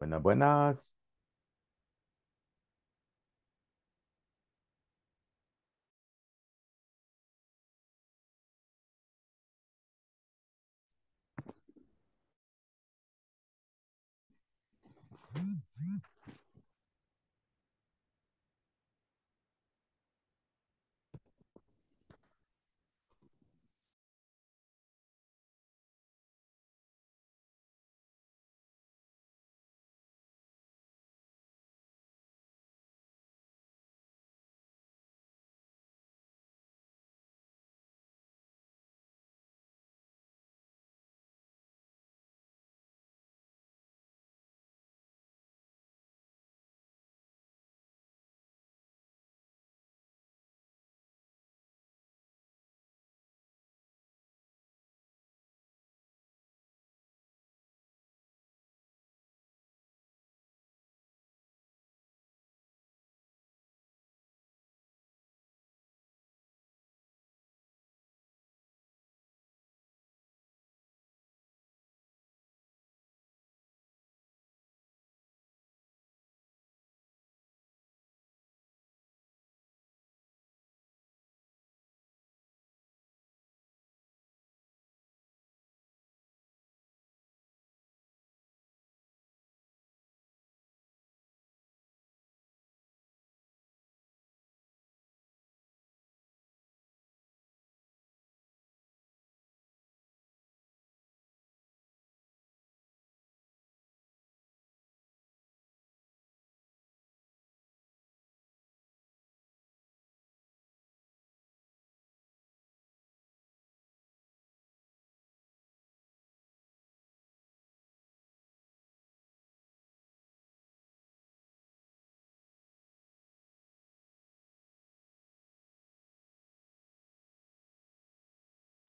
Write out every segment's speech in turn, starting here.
Buenas, buenas.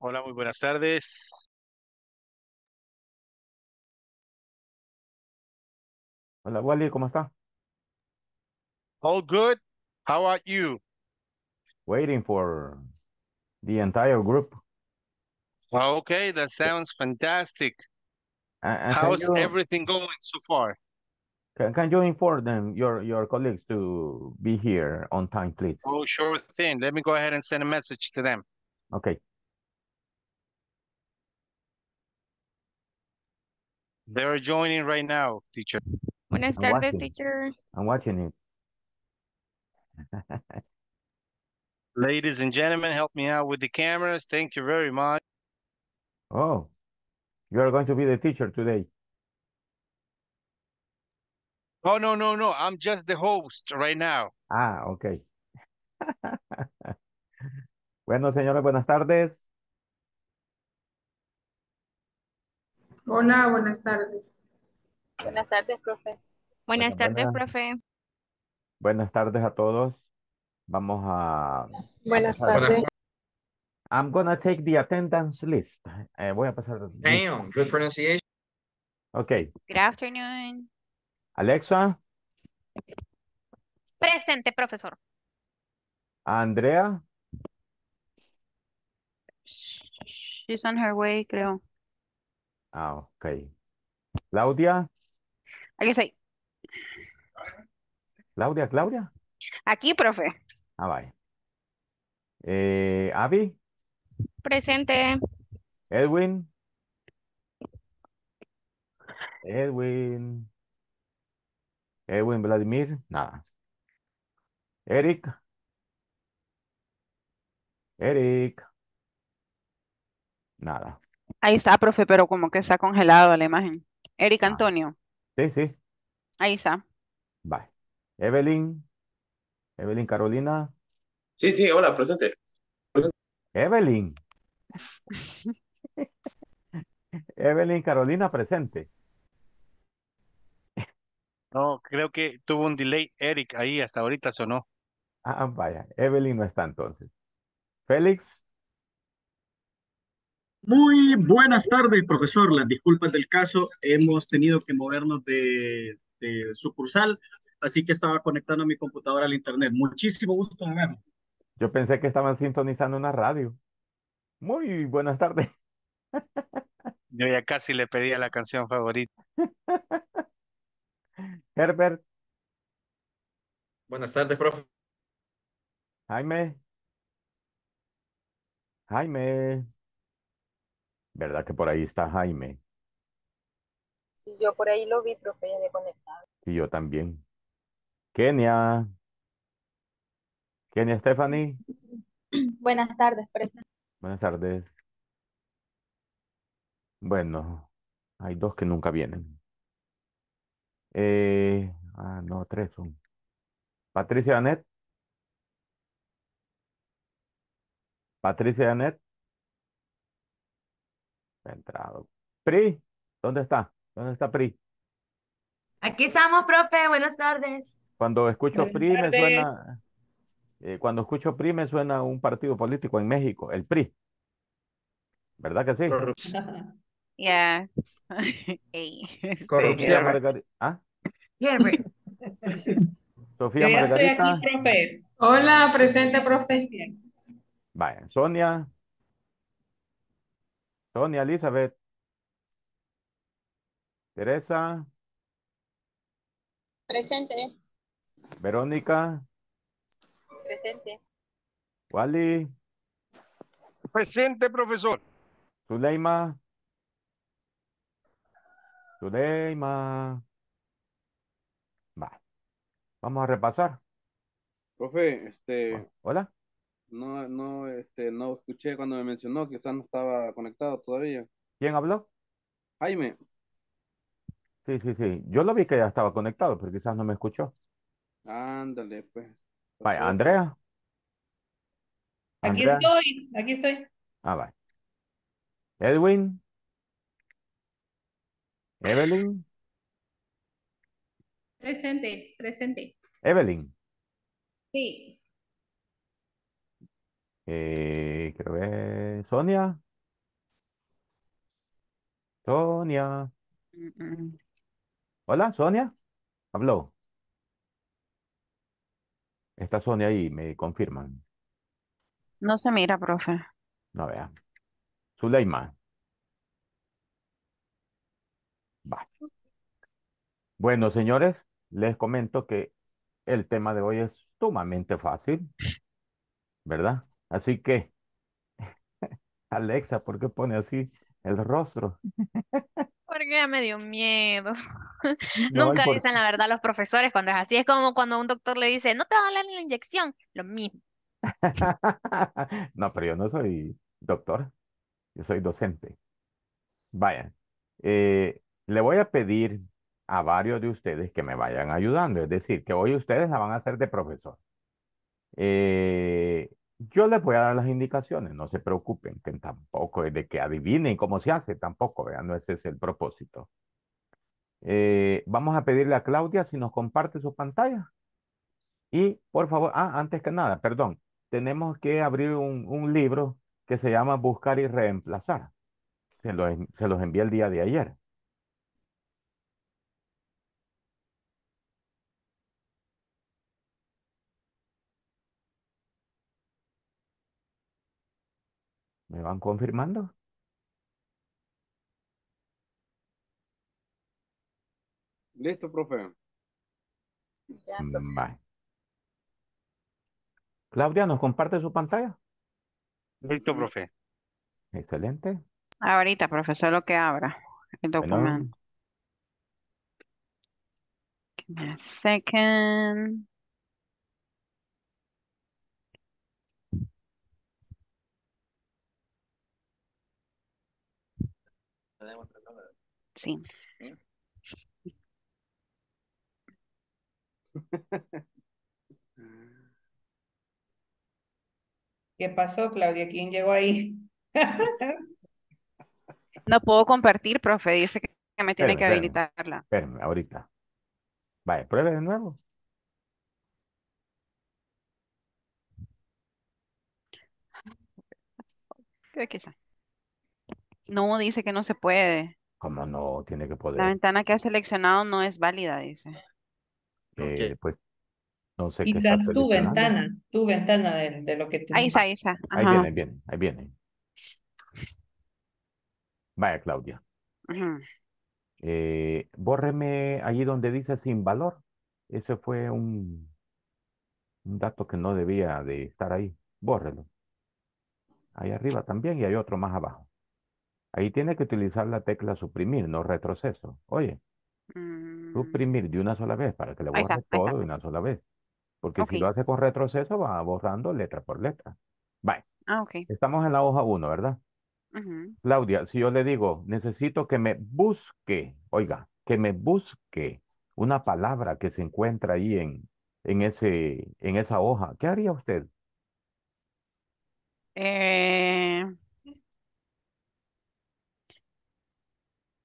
Hola, muy buenas tardes. Hola, Wally, ¿cómo está? All good. How are you? Waiting for the entire group. Okay, that sounds fantastic. Uh, How's you, everything going so far? Can, can you inform them, your, your colleagues, to be here on time, please? Oh, sure thing. Let me go ahead and send a message to them. Okay. They're joining right now, teacher. Buenas I'm tardes, watching. teacher. I'm watching it. Ladies and gentlemen, help me out with the cameras. Thank you very much. Oh, you are going to be the teacher today. Oh, no, no, no. I'm just the host right now. Ah, okay. bueno, señores, buenas tardes. Hola, buenas tardes. Buenas tardes, profe. Buenas, tardes, profe. Buenas tardes a todos. Vamos a... Buenas tardes. I'm gonna take the attendance list. Eh, voy a pasar... Damn, pronunciation. Okay. Good afternoon. Alexa. Presente, profesor. Andrea. She's on her way, creo. Ah, ok. Claudia. Aquí estoy. Claudia, Claudia. Aquí, profe. Ah, eh, Abby. Presente. Edwin. Edwin. Edwin Vladimir, nada. Eric. Eric. Nada. Ahí está, profe, pero como que se ha congelado la imagen. Eric ah. Antonio, sí, sí. ahí está. Bye. Evelyn, Evelyn Carolina, Sí, sí, hola, presente. Presente. Evelyn, Evelyn Carolina presente. No, creo que tuvo un delay Eric ahí, hasta ahorita sonó. Ah, ah vaya, Evelyn no está entonces. Félix, muy buenas tardes, profesor. Las disculpas del caso. Hemos tenido que movernos de, sucursal, así que estaba conectando mi computadora al internet. Muchísimo gusto de verlo. Yo pensé que estaban sintonizando una radio. Muy buenas tardes. Yo ya casi le pedía la canción favorita. Herbert. Buenas tardes, profesor. Jaime. Jaime. ¿Verdad que por ahí está Jaime? Sí, yo por ahí lo vi, profe, ya he conectado. Sí, yo también. Kenia. Kenia Stephanie. Buenas tardes, presente. Buenas tardes. Bueno, hay dos que nunca vienen. Eh, ah, no, tres son. Patricia Anet. Patricia Anet entrado. Pri, ¿dónde está? ¿Dónde está Pri? Aquí estamos, profe. Buenas tardes. Cuando escucho PRI me suena... Eh, cuando escucho PRI me suena un partido político en México, el PRI. ¿Verdad que sí? Corrupción. Corrupción. Margarita. ¿Ah? Sofía Yo Estoy aquí, profe. Hola, presente, profe. Vaya, Sonia. Sonia Elizabeth. Teresa. Presente. Verónica. Presente. Wally. Presente, profesor. Zuleima. Zuleima. Va. Vamos a repasar. Profe, este. Hola. No, no, este, no escuché cuando me mencionó, quizás no estaba conectado todavía. ¿Quién habló? Jaime. Sí, sí, sí. Yo lo vi que ya estaba conectado, pero quizás no me escuchó. Ándale, pues. Vaya, Andrea. Aquí estoy, aquí estoy. Ah, vaya. Edwin. Evelyn. Presente, presente. Evelyn. Sí. Eh, creo que Sonia. Sonia. Hola, Sonia. Habló. Está Sonia ahí, me confirman. No se mira, profe. No vea. Zuleima. Va. Bueno, señores, les comento que el tema de hoy es sumamente fácil, ¿verdad? Así que, Alexa, ¿por qué pone así el rostro? Porque me dio miedo. Nunca dicen la verdad los profesores cuando es así. Es como cuando un doctor le dice, no te van a dar la inyección. Lo mismo. no, pero yo no soy doctor. Yo soy docente. Vaya, eh, le voy a pedir a varios de ustedes que me vayan ayudando. Es decir, que hoy ustedes la van a hacer de profesor. Eh, yo les voy a dar las indicaciones, no se preocupen, que tampoco es de que adivinen cómo se hace, tampoco, vean, no ese es el propósito. Eh, vamos a pedirle a Claudia si nos comparte su pantalla. Y por favor, ah, antes que nada, perdón, tenemos que abrir un, libro que se llama Buscar y Reemplazar. Se los, se los envié el día de ayer. ¿Me van confirmando? Listo, profe. Ya, mm, Claudia, ¿nos comparte su pantalla? Listo, profe. Excelente. Ahorita, profesor, lo que abra el documento. second. Sí. ¿Qué pasó, Claudia? ¿Quién llegó ahí? no puedo compartir, profe. Dice que me tiene que habilitarla. Espérame, ahorita. Vale, pruebe de nuevo. que está. No, dice que no se puede. Como no tiene que poder. La ventana que ha seleccionado no es válida, dice. Eh, pues no sé Quizás pasa. Quizás tu ventana, tu ventana de, lo que tú. Ahí está, ahí está. Ahí viene, ahí viene, ahí viene. Vaya, Claudia. Eh, bórreme allí donde dice sin valor. Ese fue un, un dato que no debía de estar ahí. Bórrelo. Ahí arriba también y hay otro más abajo. Ahí tiene que utilizar la tecla suprimir, no retroceso. Oye, mm. suprimir de una sola vez para que le borre todo de una sola vez. Porque si lo hace con retroceso, va borrando letra por letra. Bye. Ah, okay. Estamos en la hoja 1, ¿verdad? Claudia, si yo le digo, necesito que me busque, oiga, que me busque una palabra que se encuentra ahí en, en, ese, en esa hoja, ¿qué haría usted? Eh,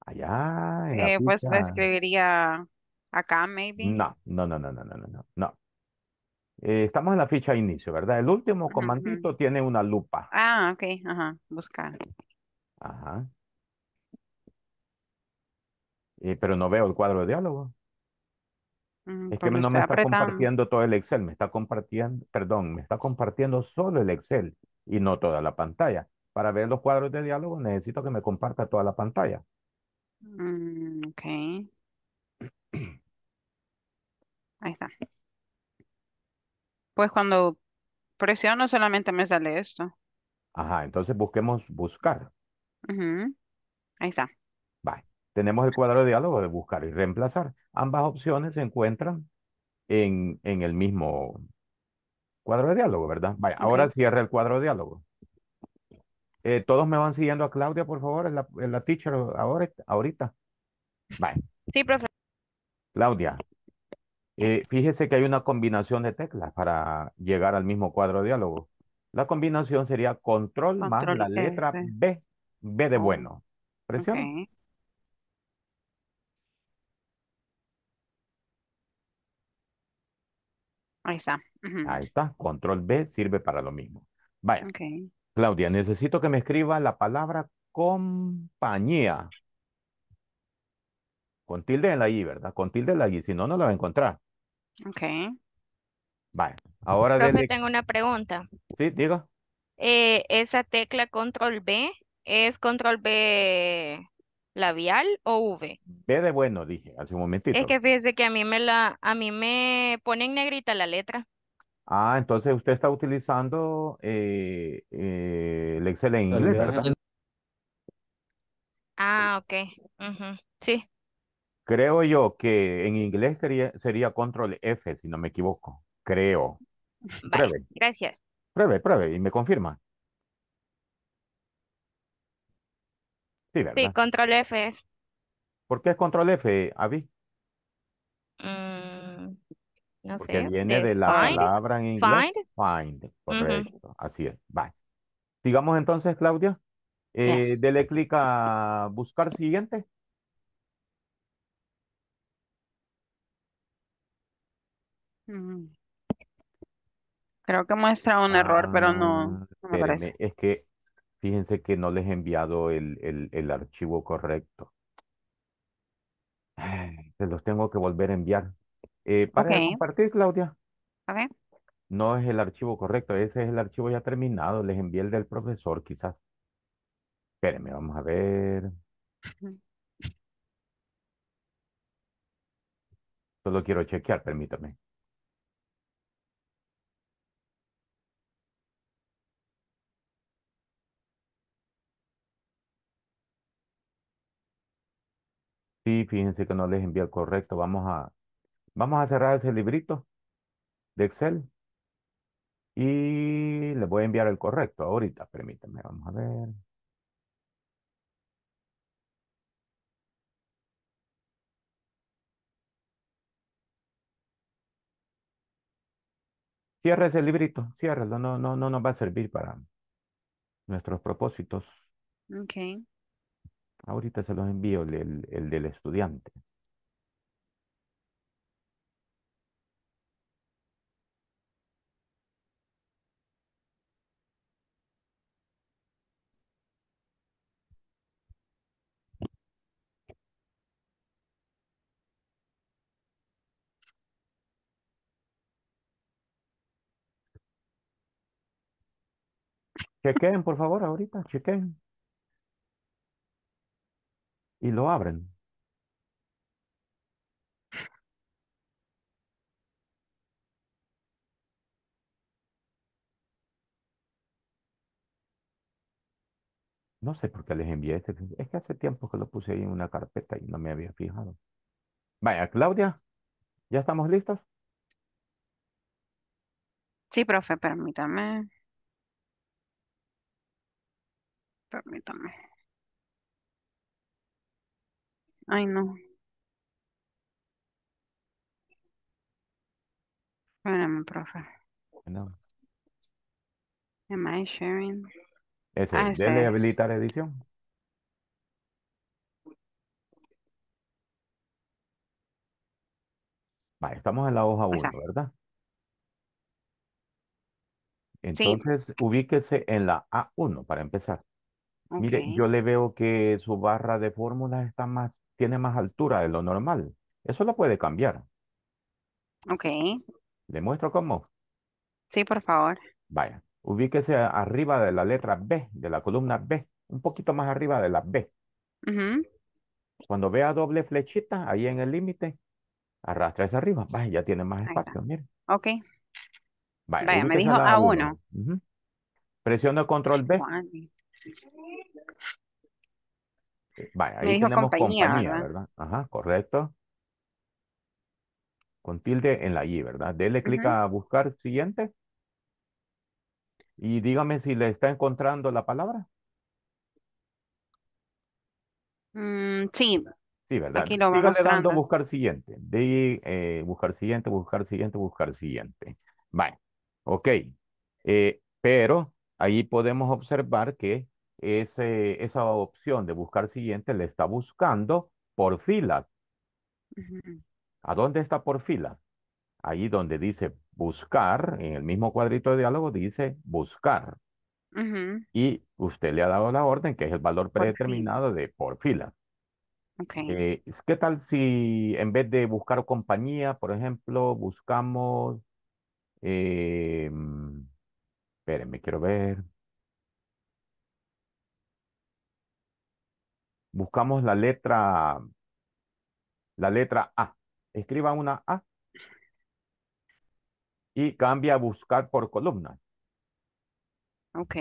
Allá eh, pues la escribiría acá, maybe. No, no, no, no, no, no, no, eh, estamos en la ficha de inicio, ¿verdad? El último comandito tiene una lupa. Ah, ok, ajá, buscar. Ajá. Eh, pero no veo el cuadro de diálogo. Mm, es que pues, no me está compartiendo todo el Excel, me está compartiendo, perdón, me está compartiendo solo el Excel y no toda la pantalla. Para ver los cuadros de diálogo necesito que me comparta toda la pantalla. Mm, ahí está. Pues cuando presiono solamente me sale esto. Ajá, entonces busquemos buscar. Ahí está. Vale. Tenemos el cuadro de diálogo de buscar y reemplazar. Ambas opciones se encuentran en, en el mismo cuadro de diálogo, ¿verdad? ahora cierra el cuadro de diálogo. Eh, todos me van siguiendo a Claudia, por favor, en la, teacher ahora, ahorita. Bye. Sí, profesor. Claudia, eh, fíjese que hay una combinación de teclas para llegar al mismo cuadro de diálogo. La combinación sería control, más la letra B, B, de oh, bueno. Presión. Ahí está. Ahí está. Control B sirve para lo mismo. Vaya. Claudia, necesito que me escriba la palabra compañía. Con tilde en la I, ¿verdad? Con tilde en la I, si no, no la va a encontrar. Ok. Vale. Ahora Profe, tengo una pregunta. Sí, digo. Eh, esa tecla control B, ¿es control B labial o V? B de bueno, dije hace un momentito. Es que fíjese que a mí me la, a mí me pone en negrita la letra. Ah, entonces usted está utilizando eh, eh, el Excel en inglés, Ah, ok. Sí. Creo yo que en inglés sería, sería control F, si no me equivoco. Creo. gracias. Pruebe, pruebe y me confirma. Sí, ¿verdad? Sí, control F ¿Por qué es control F, Avi? porque viene de la palabra en inglés. Find. correcto. Así es. Bye. Sigamos entonces, Claudia. Eh, dele clic a buscar siguiente. Mm. Creo que muestra un error, pero no, ah, me parece. Es que fíjense que no les he enviado el, el archivo correcto. Se los tengo que volver a enviar. Eh, para compartir, Claudia. No es el archivo correcto, ese es el archivo ya terminado. Les envié el del profesor, quizás. Espérenme, vamos a ver. Solo quiero chequear, permítame. Sí, fíjense que no les envié el correcto. Vamos a, Vamos a cerrar ese librito de Excel. Y le voy a enviar el correcto ahorita, permítanme, vamos a ver. Cierra ese librito, ciérralo, no, no, no nos va a servir para nuestros propósitos. Ok. Ahorita se los envío el del estudiante. Chequen, por favor, ahorita, chequen. Y lo abren. No sé por qué les envié este. Es que hace tiempo que lo puse ahí en una carpeta y no me había fijado. Vaya, Claudia, ¿ya estamos listos? Sí, profe, permítame. Permítame. Ay, no. Espérame, profe. No. Am I sharing? Ese, ah, es. habilitar edición. Vale, estamos en la hoja 1, ¿verdad? Entonces, ubíquese en la A1 para empezar. Mire, yo le veo que su barra de fórmula está más, tiene más altura de lo normal. Eso lo puede cambiar. Ok. ¿Le muestro cómo? Sí, por favor. Vaya, ubíquese arriba de la letra B, de la columna B, un poquito más arriba de la B. Cuando vea doble flechita ahí en el límite, arrastra hacia arriba. Vaya, ya tiene más espacio, mire. Ok. Vaya, me dijo A1. Presiono control B. Eh, vaya, ahí tenemos compañía, ¿verdad? Ajá, correcto. Con tilde en la I, ¿verdad? Dele clic a buscar siguiente. Y dígame si le está encontrando la palabra. Mm, sí. Sí, ¿verdad? Aquí lo vamos dando buscar siguiente. De, eh, buscar siguiente, buscar siguiente, buscar siguiente. Vale. Ok. Eh, pero ahí podemos observar que ese, esa opción de buscar siguiente le está buscando por filas. ¿A dónde está por filas? Ahí donde dice buscar, en el mismo cuadrito de diálogo dice buscar. Y usted le ha dado la orden, que es el valor predeterminado de por fila eh, ¿Qué tal si en vez de buscar compañía, por ejemplo, buscamos... Em, espérenme, quiero ver. Buscamos la letra, la letra A. Escriba una A y cambia a buscar por columna. Ok.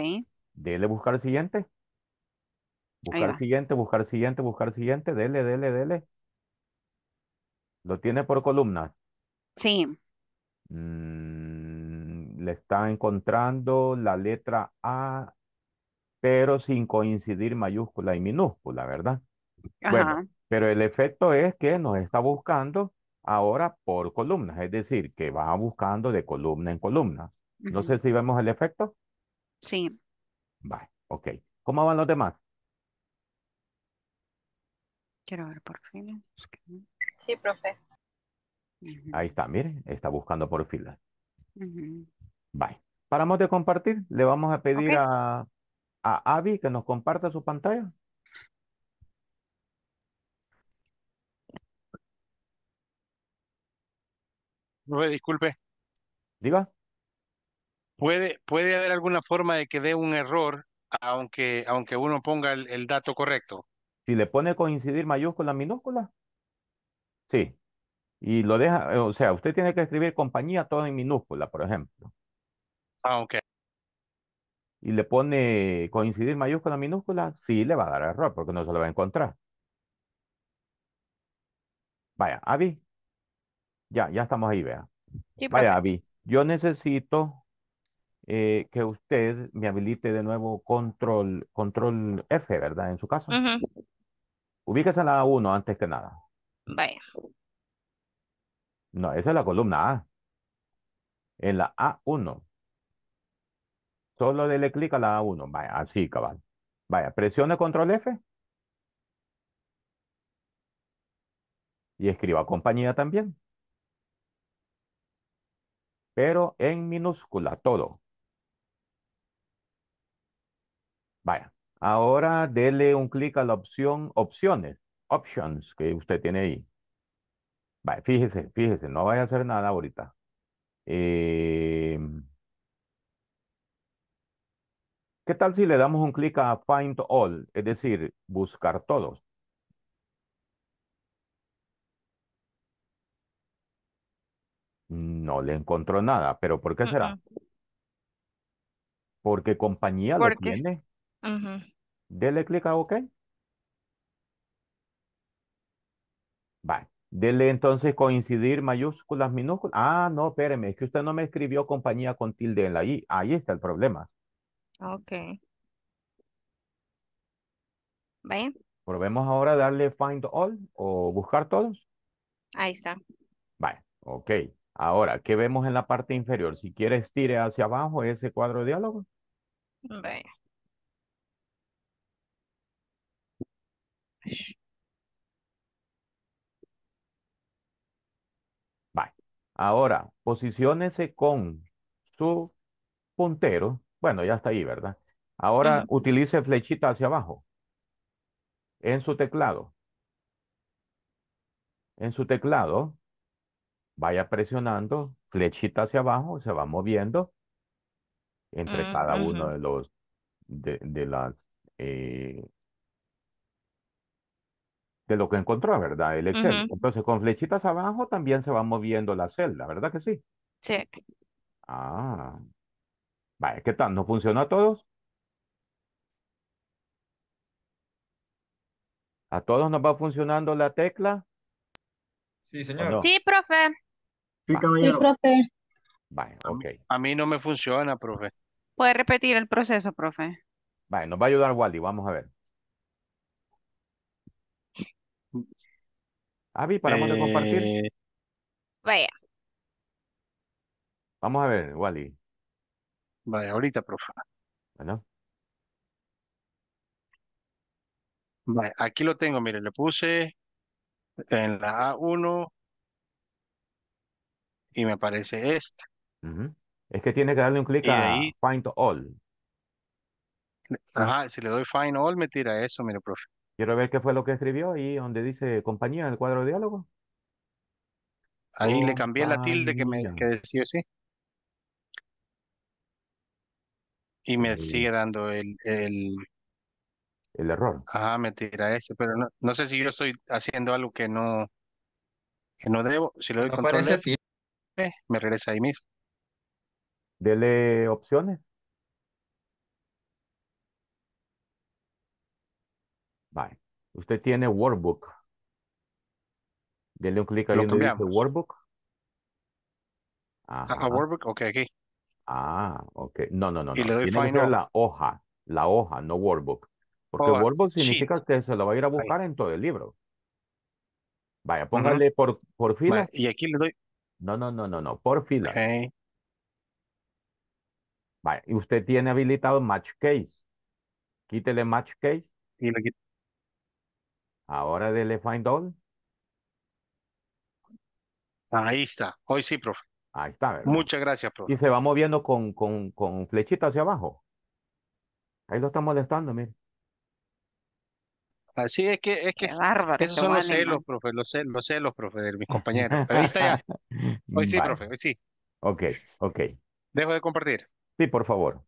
Dele buscar siguiente. Buscar siguiente, buscar siguiente, buscar siguiente. Dele, dele, dele. ¿Lo tiene por columna. Sí. Mm, le está encontrando la letra A pero sin coincidir mayúscula y minúscula, ¿verdad? Bueno, pero el efecto es que nos está buscando ahora por columnas, es decir, que va buscando de columna en columna. No sé si vemos el efecto. Sí. Vale, ok. ¿Cómo van los demás? Quiero ver por filas. Sí, profe. Ahí está, miren, está buscando por filas. Bye. Vale. Paramos de compartir. Le vamos a pedir a a Abby, que nos comparta su pantalla. No, disculpe. Diga. ¿Puede, ¿Puede haber alguna forma de que dé un error aunque, aunque uno ponga el, dato correcto? Si le pone coincidir mayúscula, minúscula. Sí. Y lo deja, o sea, usted tiene que escribir compañía todo en minúscula, por ejemplo. Ah, ok y le pone coincidir mayúscula, minúscula, sí le va a dar error porque no se lo va a encontrar. Vaya, Avi. Ya, ya estamos ahí, vea. Vaya, Avi. Yo necesito eh, que usted me habilite de nuevo control, control F, ¿verdad? En su caso. Ubíquese en la a 1 antes que nada. Vaya. No, esa es la columna A. En la A1. Solo dele clic a la A1. Vaya, así, cabal. Vaya, presione control F. Y escriba compañía también. Pero en minúscula, todo. Vaya. Ahora dele un clic a la opción opciones, options que usted tiene ahí. Vaya, fíjese, fíjese, no vaya a hacer nada ahorita. Eh, ¿Qué tal si le damos un clic a Find All, es decir, buscar todos? No le encontró nada, pero ¿por qué será? Porque compañía lo tiene. Dele clic a OK. Vale. Dele entonces coincidir mayúsculas, minúsculas. Ah, no, espéreme, es que usted no me escribió compañía con tilde en la I. Ahí está el problema. Okay. ¿Ven? Probemos ahora darle find all o buscar todos. ahí está. Vale, ok. Ahora, ¿qué vemos en la parte inferior? Si quieres, tire hacia abajo ese cuadro de diálogo. Bien. Ahora, posiciónese con su puntero bueno, ya está ahí, ¿verdad? Ahora utilice flechita hacia abajo en su teclado. En su teclado, vaya presionando flechita hacia abajo, se va moviendo entre cada uno de los de, de las eh, de lo que encontró, ¿verdad? El Excel. Entonces, con flechitas abajo también se va moviendo la celda, ¿verdad que sí? Sí. Ah, Vaya, ¿qué tal? ¿No funciona a todos? ¿A todos nos va funcionando la tecla? Sí, señor. Sí, profe. Sí, sí, profe. A mí no me funciona, profe. Puede repetir el proceso, profe. nos va a ayudar Wally, vamos a ver. Avi, paramos de eh, compartir. Vaya. Vamos a ver, Wally. Vale, ahorita, profe. Bueno. aquí lo tengo, mire, le puse en la A1 y me aparece esta. Es que tiene que darle un clic a Find All. Ajá, si le doy Find All me tira eso, mire, profe. Quiero ver qué fue lo que escribió ahí donde dice compañía en el cuadro de diálogo. Ahí le oh, cambié la tilde que me que decía sí. Y me sigue dando el, el... error. Ajá, me tira ese, pero no, no sé si yo estoy haciendo algo que no, que no debo. Si lo doy control me regresa ahí mismo. Dele opciones. Vale. Usted tiene Workbook. Dele un clic ahí donde dice Workbook. Ajá. A, Workbook, ok, aquí. Ah, ok. No, no, no. Y le doy Tiene la hoja, la hoja, no workbook. Porque Wordbook workbook significa que se lo va a ir a buscar en todo el libro. Vaya, póngale por, por fila. Y aquí le doy. No, no, no, no, no, por fila. Okay. Vaya, y usted tiene habilitado Match Case. Quítele Match Case. Y le quito. Ahora dele Find All. Ahí está. Hoy sí, profe. Ahí está, ¿verdad? Muchas gracias, profe. Y se va moviendo con, con, con flechita hacia abajo. Ahí lo está molestando, mire. Así es que, es que bárbaro, esos son los celos, profe, los celos, los celos, profe, de mis compañeros. Pero ahí está ya. Hoy sí, profe, hoy sí. Ok, ok. Dejo de compartir. Sí, por favor.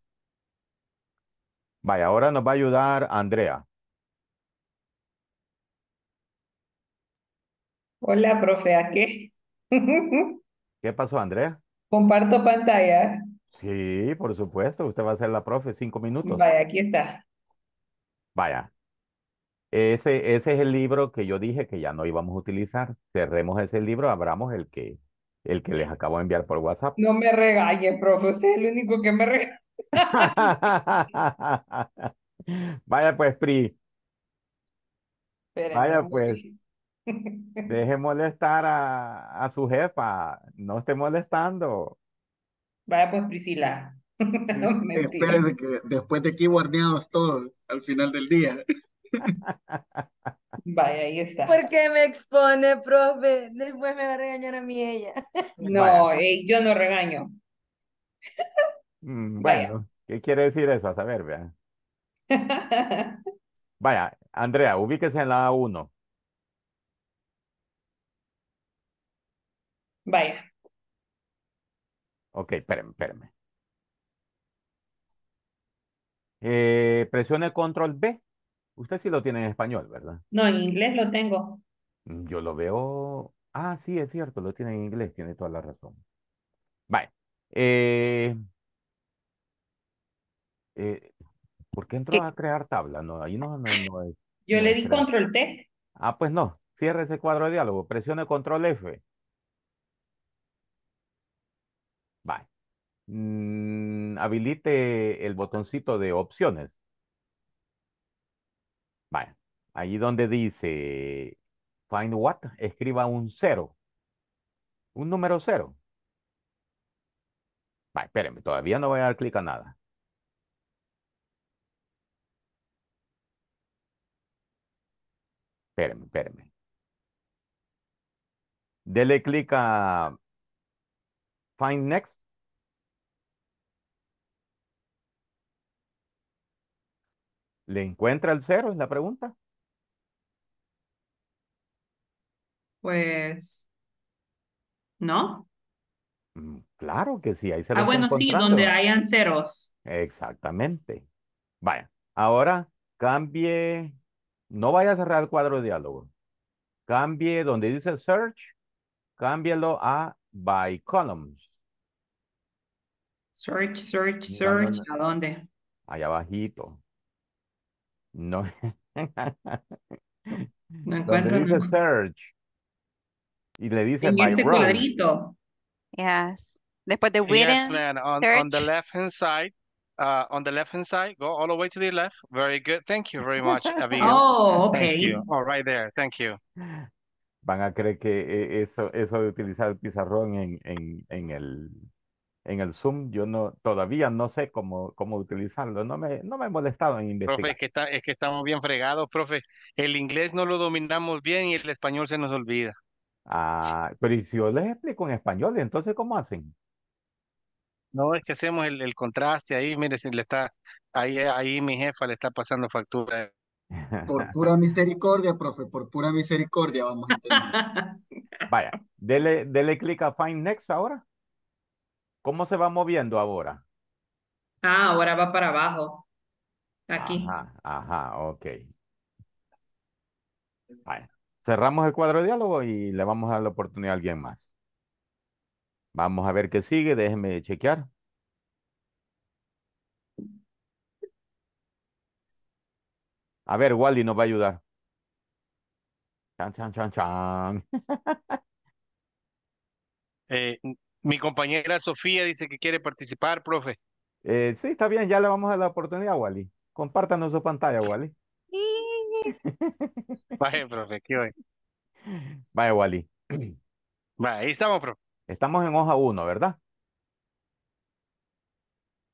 Vaya, ahora nos va a ayudar Andrea. Hola, profe, ¿a qué? ¿Qué pasó, Andrea? Comparto pantalla. Sí, por supuesto. Usted va a ser la profe. Cinco minutos. Vaya, aquí está. Vaya. Ese, ese es el libro que yo dije que ya no íbamos a utilizar. Cerremos ese libro, abramos el que, el que les acabo de enviar por WhatsApp. No me regañe, profe. Usted es el único que me regaña. Vaya pues, Pri. Vaya pues. Deje molestar a, su jefa, no esté molestando. Vaya pues Priscila. no, que después de aquí guardeamos todos al final del día. Vaya, ahí está. ¿Por qué me expone, profe? Después me va a regañar a mí ella. No, yo no regaño. Mm, bueno, ¿qué quiere decir eso? A saber, vean. Vaya, Andrea, ubíquese en la 1. Vaya. Ok, espérenme, espérenme. Eh, presione control B. Usted sí lo tiene en español, ¿verdad? No, en inglés lo tengo. Mm, yo lo veo. Ah, sí, es cierto, lo tiene en inglés, tiene toda la razón. Vale. Eh, eh, ¿Por qué entró a crear tabla? No, ahí no, es. Yo le di control T. Ah, pues no. Cierre ese cuadro de diálogo. Presione control F. Mm, habilite el botoncito de opciones. Vaya, allí donde dice find what, escriba un cero. Un número cero. Vale, espérenme, todavía no voy a dar clic a nada. Espérenme, espérenme. Dele clic a Find Next. ¿Le encuentra el cero? Es la pregunta. Pues, ¿no? Mm, claro que sí, Ah, bueno, sí, donde hayan ceros. Exactamente. Vaya, ahora cambie, no vaya a cerrar el cuadro de diálogo. Cambie donde dice search, cámbialo a by columns. Search, search, search, ¿a dónde? Allá abajito. No. No encuentro. Donde dice search. Y le dice en ese cuadrito. Yes. Después de written. Yes, man. On, on the left hand side. Uh, on the left hand side, go all the way to the left. Very good. Thank you very much, Abigail. Oh, okay. All oh, right there. Thank you. Van a creer que eh, eso, eso de utilizar el pizarrón en, en, en el en el Zoom, yo no, todavía no sé cómo, cómo utilizarlo, no me, no me he molestado en investigar. es que, estamos bien fregados, profe. El inglés no lo dominamos bien y el español se nos olvida. Ah, pero si yo les explico en español, entonces ¿cómo hacen? No, es que hacemos el, contraste ahí, mire, si le está, ahí, ahí mi jefa le está pasando factura. Por pura misericordia, profe, por pura misericordia vamos a entender. Vaya, dele, dele clic a Find Next ahora. ¿Cómo se va moviendo ahora? Ah, ahora va para abajo. Aquí. Ajá, ok. cerramos el cuadro de diálogo y le vamos a dar la oportunidad a alguien más. Vamos a ver qué sigue, Déjenme chequear. A ver, Wally nos va a ayudar. Chan, chan, chan, chan. eh, mi compañera Sofía dice que quiere participar, profe. Eh, sí, está bien, ya le vamos a la oportunidad, Wally. Compártanos su pantalla, Wally. Vaya, profe, ¿qué hoy? Vaya, Wally. ahí estamos, profe. Estamos en hoja 1, ¿verdad?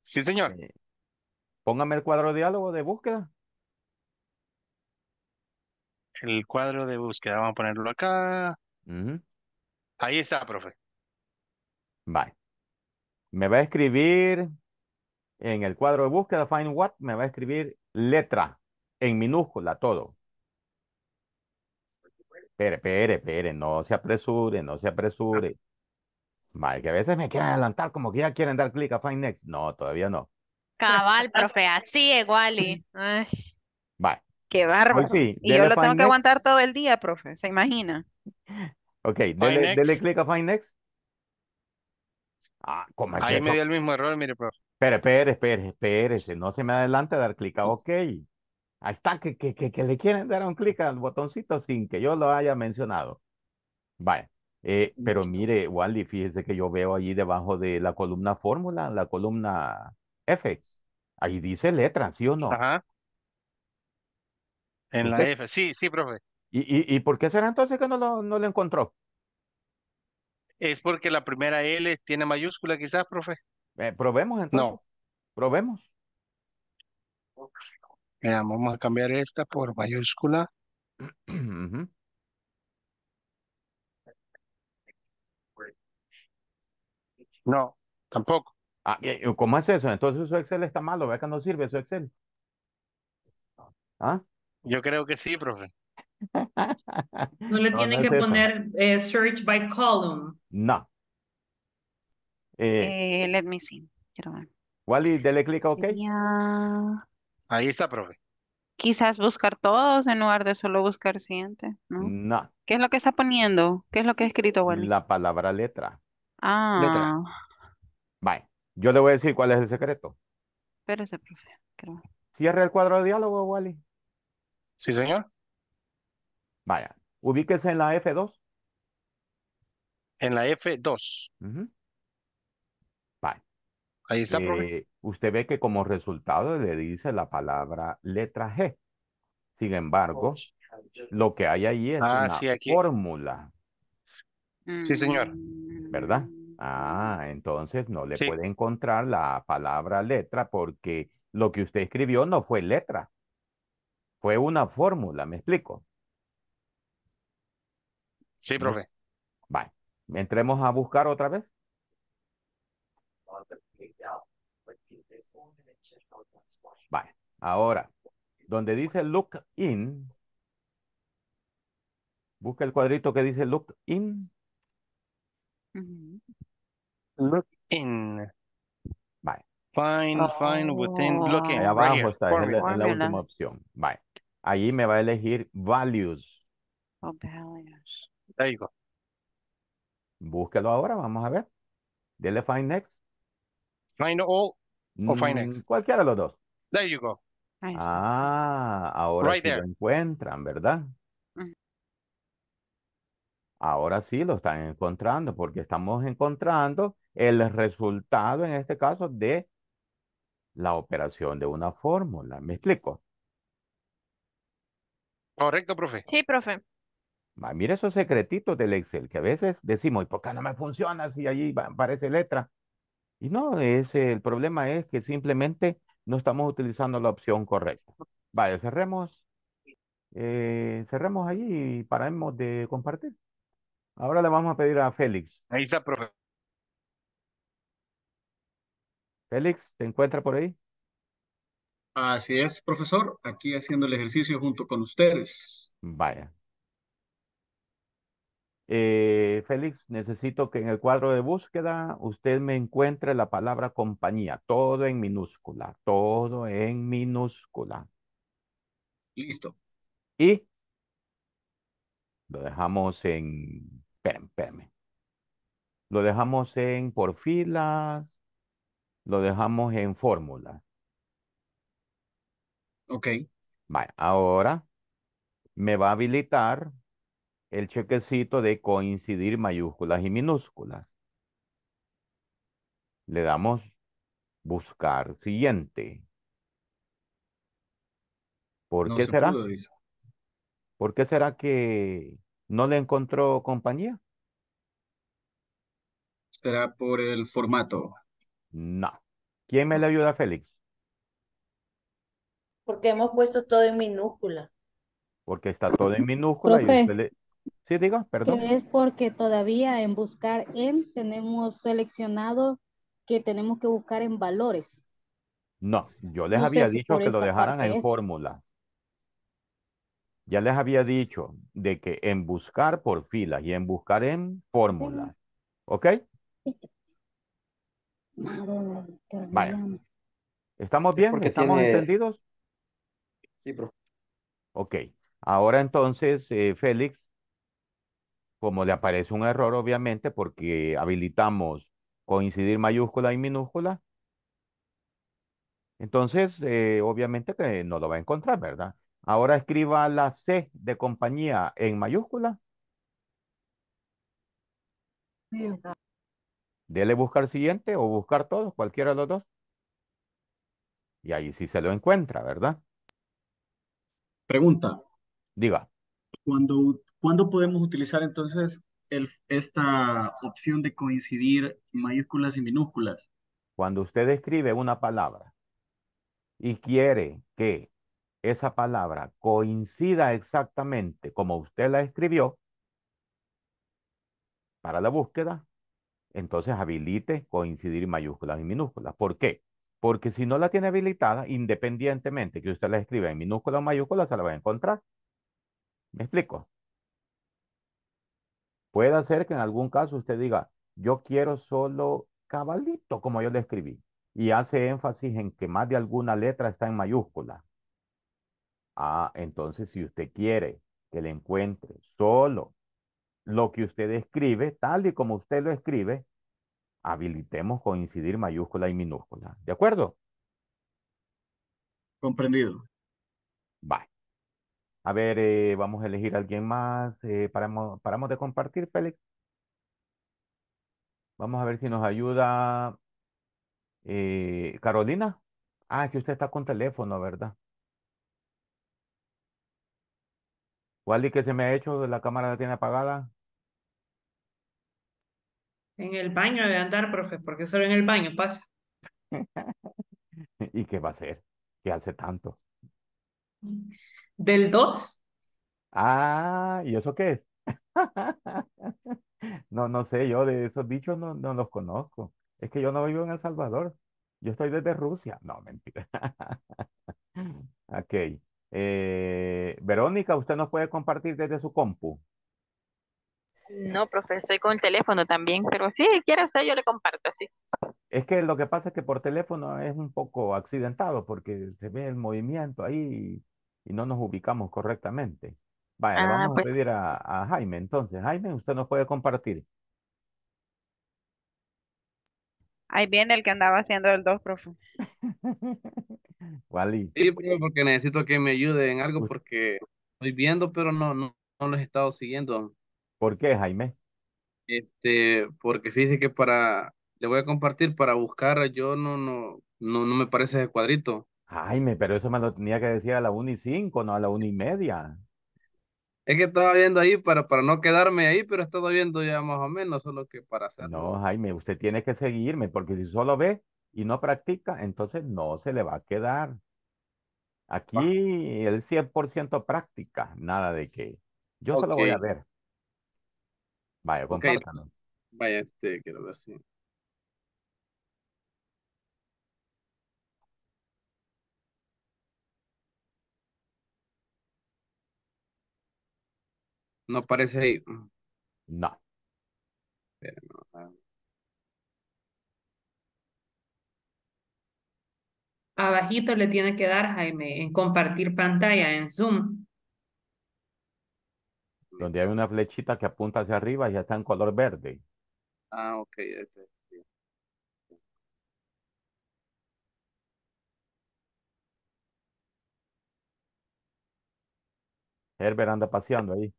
Sí, señor. Eh, póngame el cuadro de diálogo de búsqueda. El cuadro de búsqueda, vamos a ponerlo acá. Ahí está, profe. Vale. Me va a escribir en el cuadro de búsqueda, find what, me va a escribir letra en minúscula, todo. Espere, espere, espere, no se apresure, no se apresure. Vale, que a veces me quieren adelantar como que ya quieren dar clic a Find Next. No, todavía no. Cabal, profe, así igual y... Vale. Qué bárbaro. y yo lo tengo que aguantar todo el día, profe, ¿se imagina? Ok, dele, dele clic a Find Next. Ah, ahí me dio el mismo error, mire, profe. Espere, espere, espere, espérese, no se me adelante dar clic a ah, OK. Ahí está, que, que, le quieren dar un clic al botoncito sin que yo lo haya mencionado. Vaya, eh, mm. pero mire, Wally, fíjese que yo veo ahí debajo de la columna fórmula, la columna F. Ahí dice letra, ¿sí o no? Ajá. En la F, sí, sí, profe. ¿Y, y, por qué será entonces que no lo encontró? Es porque la primera L tiene mayúscula, quizás, profe. Eh, probemos entonces. No. Probemos. vamos a cambiar esta por mayúscula. No, tampoco. Ah, eh, eh, ¿Cómo es eso? Entonces su Excel está malo, ¿Ve que no sirve su Excel. ¿Ah? Yo creo que sí, profe. No le tiene que poner eh, search by column. No. Eh, eh, let me see. Wally, dele clic a OK. Ahí está, profe. Quizás buscar todos en lugar de solo buscar siguiente. ¿no? no. qué es lo que está poniendo? ¿Qué es lo que ha escrito, Wally? La palabra letra. Ah. Letra. Bye. Yo le voy a decir cuál es el secreto. Espérese, profe. cierre el cuadro de diálogo, Wally. Sí, señor. Vaya, ubíquese en la F2. En la F2. Vaya. Ahí está, eh, Usted ve que como resultado le dice la palabra letra G. Sin embargo, oh, lo que hay ahí es ah, una fórmula. Sí, señor. ¿Verdad? Ah, entonces no le puede encontrar la palabra letra porque lo que usted escribió no fue letra. Fue una fórmula, ¿me explico? Sí, profe. Vale. Entremos a buscar otra vez. Vale. Ahora, donde dice look in, busca el cuadrito que dice look in. Look in. Vale. Fine, oh. fine, within, look in. Ahí abajo está, es la, última opción. Vale. Allí me va a elegir values. Oh, values go. Búsquelo ahora, vamos a ver. Dele Find Next. Find All o Find mm, Next. cualquiera de los dos. There you go. Ah, ahora sí lo encuentran, ¿verdad? Ahora sí lo están encontrando porque estamos encontrando el resultado, en este caso, de la operación de una fórmula. ¿Me explico? Correcto, profe. Sí, profe. Mira esos secretitos del Excel que a veces decimos, ¿y por qué no me funciona si allí aparece letra? Y no, ese el problema es que simplemente no estamos utilizando la opción correcta. Vaya, cerremos. Eh, cerremos ahí y paremos de compartir. Ahora le vamos a pedir a Félix. Ahí está, profesor. Félix, ¿te encuentra por ahí? Así es, profesor. Aquí haciendo el ejercicio junto con ustedes. Vaya, eh, Félix, necesito que en el cuadro de búsqueda usted me encuentre la palabra compañía, todo en minúscula, todo en minúscula. Listo. Y lo dejamos en, espérame, Lo dejamos en por filas, lo dejamos en fórmula. Ok. ahora me va a habilitar el chequecito de coincidir mayúsculas y minúsculas. Le damos buscar siguiente. ¿Por qué será? ¿Por qué será que no le encontró compañía? Será por el formato. No. ¿Quién me le ayuda, Félix? Porque hemos puesto todo en minúscula. Porque está todo en minúscula y usted le, Sí, digo, perdón. es porque todavía en buscar en tenemos seleccionado que tenemos que buscar en valores. No, yo les había dicho que lo dejaran en fórmula. Ya les había dicho de que en buscar por fila y en buscar en fórmula. Ah. ¿Ok? ¿Estamos bien? ¿Estamos entendidos? Sí, profe. Ok. Ahora entonces, eh, Félix, como le aparece un error, obviamente, porque habilitamos coincidir mayúscula y minúscula, entonces, eh, obviamente no lo va a encontrar, ¿verdad? Ahora escriba la C de compañía en mayúscula. Dele buscar siguiente o buscar todos, cualquiera de los dos. Y ahí sí se lo encuentra, ¿verdad? Pregunta. Diga. Cuando, ¿Cuándo podemos utilizar entonces el, esta opción de coincidir mayúsculas y minúsculas? Cuando usted escribe una palabra y quiere que esa palabra coincida exactamente como usted la escribió para la búsqueda, entonces habilite coincidir mayúsculas y minúsculas. ¿Por qué? Porque si no la tiene habilitada, independientemente que usted la escriba en minúsculas o mayúsculas, se la va a encontrar. ¿Me explico? Puede ser que en algún caso usted diga, yo quiero solo cabalito, como yo le escribí, y hace énfasis en que más de alguna letra está en mayúscula. Ah, entonces si usted quiere que le encuentre solo lo que usted escribe, tal y como usted lo escribe, habilitemos coincidir mayúscula y minúscula. ¿De acuerdo? Comprendido. Bye. A ver, eh, vamos a elegir a alguien más. Eh, paramos, de compartir, Félix. Vamos a ver si nos ayuda eh, Carolina. Ah, que usted está con teléfono, ¿verdad? Wally, ¿qué se me ha hecho? ¿La cámara la tiene apagada? En el baño debe andar, profe, porque solo en el baño pasa. ¿Y qué va a hacer? ¿Qué hace tanto? del 2. Ah, ¿y eso qué es? No, no sé, yo de esos dichos no, no los conozco. Es que yo no vivo en El Salvador. Yo estoy desde Rusia. No, mentira. Ok. Eh, Verónica, ¿usted nos puede compartir desde su compu? No, profe, estoy con el teléfono también, pero si quiere usted, yo le comparto, sí. Es que lo que pasa es que por teléfono es un poco accidentado porque se ve el movimiento ahí y no nos ubicamos correctamente. Vaya, ah, vamos a pues pedir a, Jaime entonces. Jaime, usted nos puede compartir. Ahí viene el que andaba haciendo el dos profe. Sí, porque necesito que me ayude en algo porque estoy viendo, pero no, no, no los he estado siguiendo. ¿Por qué, Jaime? Este, porque fíjese que para, le voy a compartir para buscar, yo no, no, no, no me parece ese cuadrito. Jaime, pero eso me lo tenía que decir a la una y cinco, no a la una y media. Es que estaba viendo ahí para, para no quedarme ahí, pero estaba viendo ya más o menos, solo que para hacer No, Jaime, usted tiene que seguirme, porque si solo ve y no practica, entonces no se le va a quedar. Aquí ah. el 100% práctica, nada de que. Yo solo voy a ver. Vaya, compártame. Vaya, este, quiero ver si. No parece ahí. No. Pero ah. Abajito le tiene que dar, Jaime, en compartir pantalla, en Zoom. Donde hay una flechita que apunta hacia arriba y ya está en color verde. Ah, ok. okay. Herbert anda paseando ahí.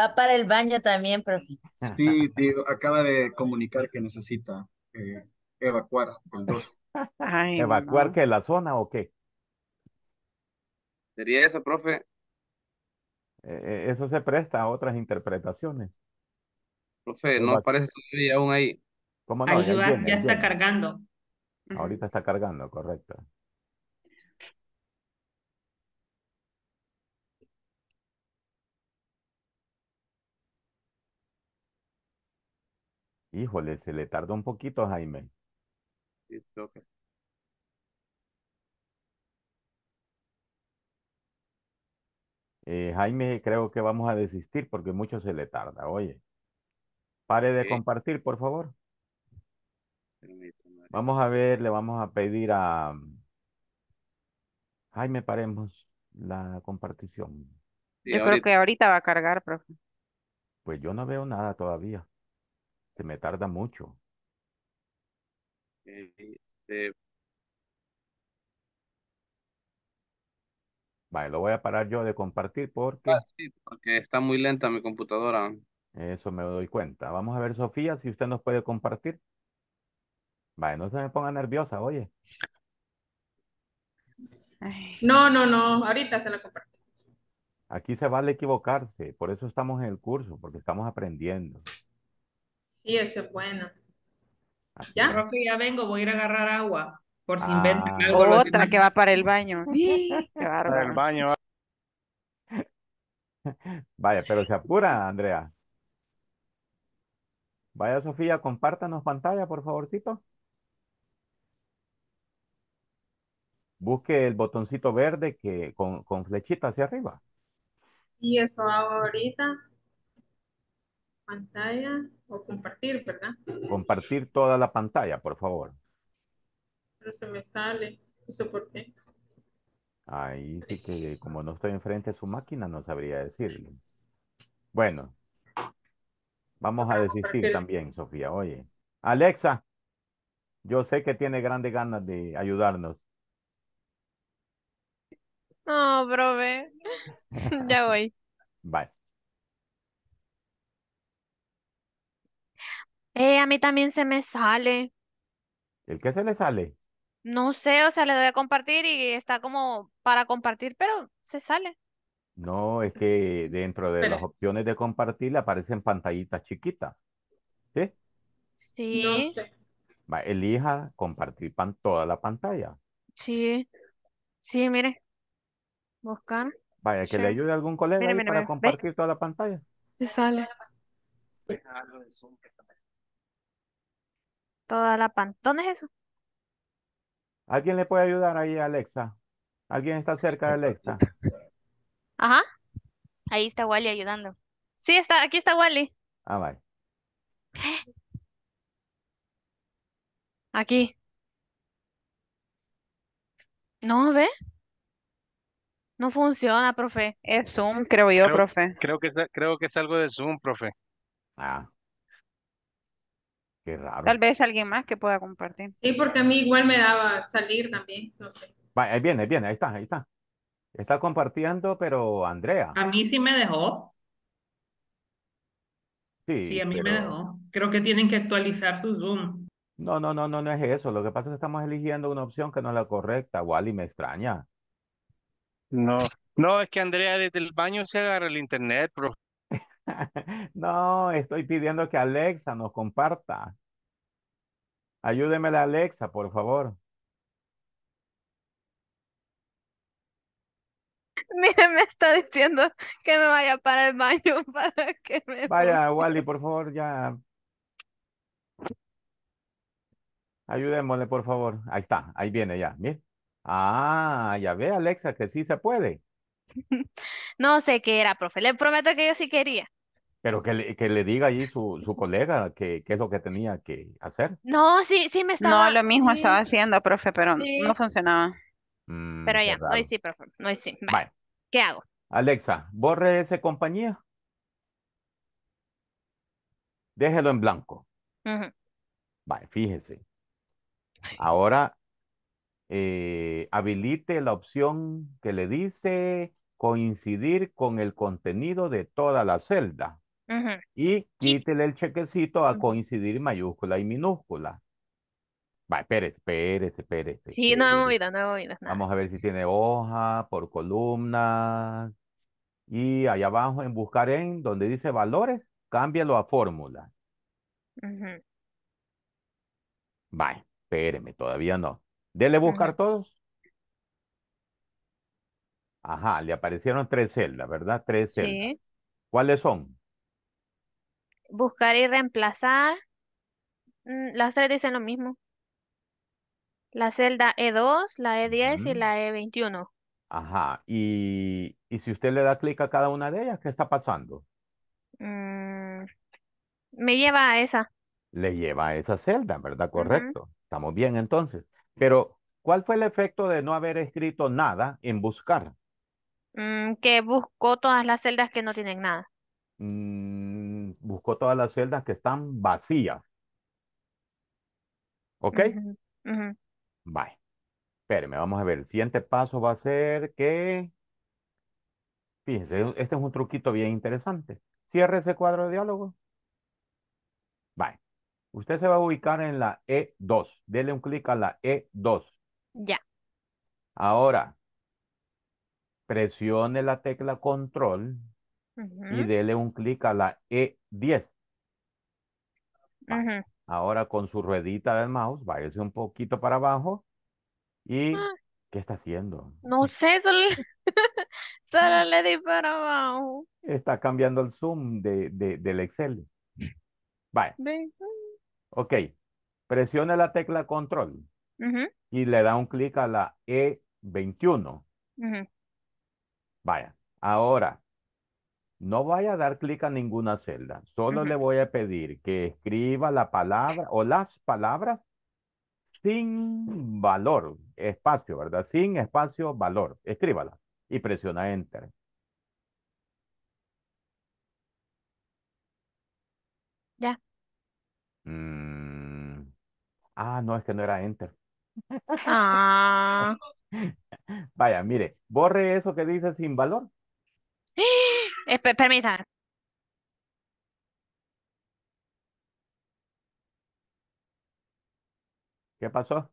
Va para el baño también, profe. Sí, acaba de comunicar que necesita eh, evacuar dos. ¿Evacuar qué, que la zona o qué? ¿Sería eso, profe? Eh, eh, eso se presta a otras interpretaciones. Profe, no aparece todavía aún ahí. ¿Cómo no? Ahí ya, va, ya está cargando. Ahorita está cargando, correcto. Híjole, se le tardó un poquito, Jaime. Eh, Jaime, creo que vamos a desistir porque mucho se le tarda. Oye, pare de compartir, por favor. Vamos a ver, le vamos a pedir a Jaime, paremos la compartición. Yo creo que ahorita va a cargar, profe. Pues yo no veo nada todavía. Se este, me tarda mucho. Eh, este vale, lo voy a parar yo de compartir porque... ah, sí, porque está muy lenta mi computadora. Eso me doy cuenta. Vamos a ver, Sofía, si usted nos puede compartir. Vale, no se me ponga nerviosa, oye. No, no, no, ahorita se la comparto. Aquí se vale equivocarse, por eso estamos en el curso, porque estamos aprendiendo. Sí, eso es bueno. Ah. ¿Ya? Profe, ya vengo, voy a ir a agarrar agua. Por si inventan ah. algo. Otra que va para el baño. Qué para el baño. Vaya, pero se apura, Andrea. Vaya, Sofía, compártanos pantalla, por favorcito. Busque el botoncito verde que con, con flechita hacia arriba. Y eso ahorita. Pantalla. O compartir, ¿verdad? Compartir toda la pantalla, por favor. Pero se me sale. ¿Eso por qué? Ahí sí que como no estoy enfrente de su máquina, no sabría decirle. Bueno, vamos a decir también, Sofía. Oye, Alexa, yo sé que tiene grandes ganas de ayudarnos. No, bro, ya voy. Bye. Eh, a mí también se me sale. ¿El qué se le sale? No sé, o sea, le doy a compartir y está como para compartir, pero se sale. No, es que dentro de las opciones de compartir le aparecen pantallitas chiquitas. ¿Sí? Sí, Elija compartir pan- toda la pantalla. sí, sí, mire, Buscan. Vaya, que le ayude algún colega para compartir toda la pantalla. Se sale. Pues, ah, toda la pan. ¿Dónde es eso? ¿Alguien le puede ayudar ahí a Alexa? ¿Alguien está cerca de Alexa? Ajá. Ahí está Wally ayudando. Sí, está, aquí está Wally. Ah, vale. Aquí. No, ve. No funciona, profe. Es Zoom, creo yo, profe. creo que, creo que es algo de Zoom, profe. Ah, Tal vez alguien más que pueda compartir. Sí, porque a mí igual me daba salir también, no sé. ahí viene, ahí viene, ahí está, ahí está. Está compartiendo, pero Andrea. A mí sí me dejó. Sí, sí a mí me dejó. Creo que tienen que actualizar su Zoom. No, no, no, no, no es eso. Lo que pasa es que estamos eligiendo una opción que no es la correcta. Wally, me extraña. No, no, es que Andrea desde el baño se agarra el internet, pero... no, estoy pidiendo que Alexa nos comparta. Ayúdeme la Alexa, por favor. Mire, me está diciendo que me vaya para el baño para que me... Vaya, Wally, por favor, ya. Ayudémosle, por favor. Ahí está, ahí viene ya. Mire. Ah, ya ve, Alexa, que sí se puede. No sé qué era, profe. Le prometo que yo sí quería. Pero que le, que le diga allí su, colega qué es lo que tenía que hacer. No, sí, sí me estaba. No, lo mismo estaba haciendo, profe, pero no funcionaba. Mm, pero ya, hoy sí, profe, hoy sí. Vale. ¿Qué hago? Alexa, borre ese compañía. Déjelo en blanco. Vale, fíjese. Ahora eh, habilite la opción que le dice coincidir con el contenido de toda la celda y quítele el chequecito a coincidir mayúscula y minúscula. Va, espérese, espérese, espérese. Sí, no no movido no movido. Vamos a ver si tiene hoja por columna Y allá abajo en buscar en, donde dice valores, cámbialo a fórmula. Va, espéreme, todavía no. Dele buscar todos. Ajá, le aparecieron tres celdas, ¿verdad? Tres celdas. ¿Cuáles son? buscar y reemplazar. Mm, las tres dicen lo mismo. La celda E2, la E10 y la E21. Ajá. Y, si usted le da clic a cada una de ellas, ¿qué está pasando? Mm, me lleva a esa. Le lleva a esa celda, ¿verdad? Correcto. Estamos bien entonces. Pero, ¿cuál fue el efecto de no haber escrito nada en buscar? Mm, que buscó todas las celdas que no tienen nada buscó todas las celdas que están vacías. ¿Ok? Bye. vamos a ver. El siguiente paso va a ser que... Fíjense, este es un truquito bien interesante. Cierre ese cuadro de diálogo. Bye. Usted se va a ubicar en la E2. Dele un clic a la E2. Ya. Ahora, presione la tecla control y dele un clic a la E10. Ahora con su ruedita del mouse, váyase un poquito para abajo y ah. ¿qué está haciendo? No sé, solo, le ah. di para abajo. Está cambiando el zoom de, del Excel. Vaya. Ok. Presione la tecla control y le da un clic a la E21. Vaya. Ahora, no vaya a dar clic a ninguna celda. Solo le voy a pedir que escriba la palabra o las palabras sin valor, espacio, ¿verdad? Sin espacio, valor. Escríbala y presiona Enter. Ya. Mm. Ah, no, es que no era Enter. Ah. Vaya, mire, borre eso que dice sin valor permítame. ¿Qué pasó?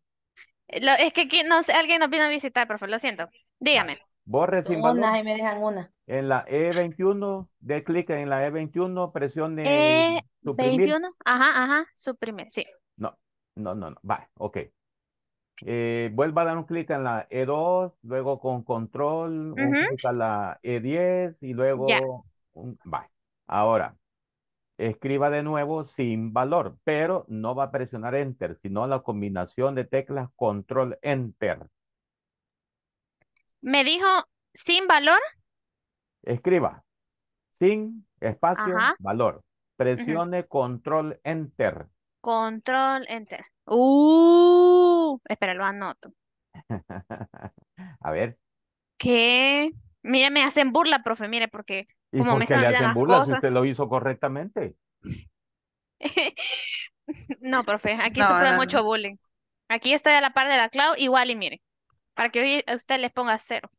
Eh, es que no sé, alguien nos vino a visitar, por favor, lo siento. Ah, Dígame. Borre sin y me dejan una. En la E21, dé clic en la E21, presione E21, ajá, ajá, suprime, sí. No, no, no, no, va, ok. Eh, vuelva a dar un clic en la E2, luego con control, a la E10 y luego... va. Ahora, escriba de nuevo sin valor, pero no va a presionar Enter, sino la combinación de teclas Control Enter. Me dijo sin valor. Escriba sin espacio valor. Presione Control Enter. Control Enter. Uh espera, lo anoto. A ver, ¿Qué? mire, me hacen burla, profe, mire, porque como por me qué hacen burla si usted lo hizo correctamente? No, profe, aquí No, mucho bullying. Aquí estoy a la par de la Clau, igual y mire, para que hoy usted les ponga cero.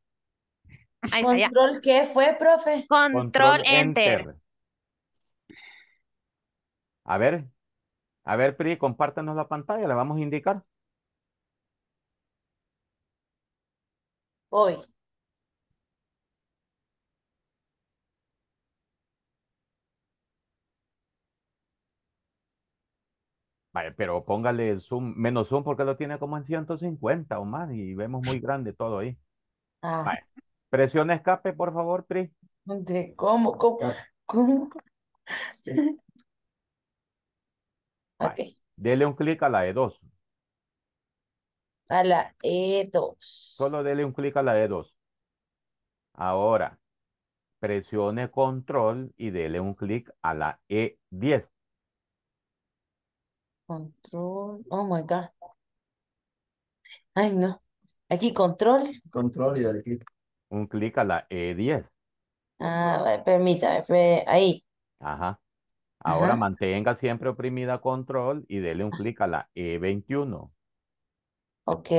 Ahí ¿Control qué fue, profe? Control Enter. A ver, a ver, Pri, compártanos la pantalla, le vamos a indicar. Hoy pero póngale menos zoom porque lo tiene como en 150 o más y vemos muy grande todo ahí. Ah. Presiona escape, por favor, Pri. ¿Cómo? ¿Cómo? ¿Cómo? Dele un clic a la E2. A la E2. Solo dele un clic a la E2. Ahora, presione control y dele un clic a la E10. Control. Oh my God. Ay, no. Aquí control. Control y dale clic. Un clic a la E10. Ah, permítame, ahí. Ajá. Ahora mantenga siempre oprimida control y dele un clic a la E21. Ok.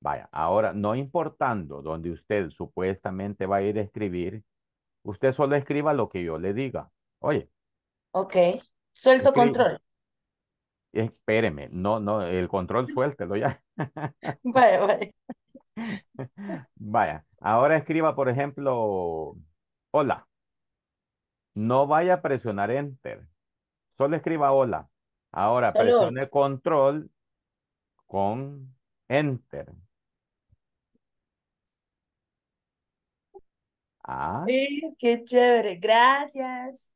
Vaya, ahora no importando donde usted supuestamente va a ir a escribir, usted solo escriba lo que yo le diga. Oye. Ok. Suelto control. Espéreme, no, no, el control suéltelo ya. vaya, vaya. Vaya, ahora escriba, por ejemplo, hola. No vaya a presionar enter. Solo escriba hola. Ahora presione control con enter. Ah. Sí, qué chévere, gracias.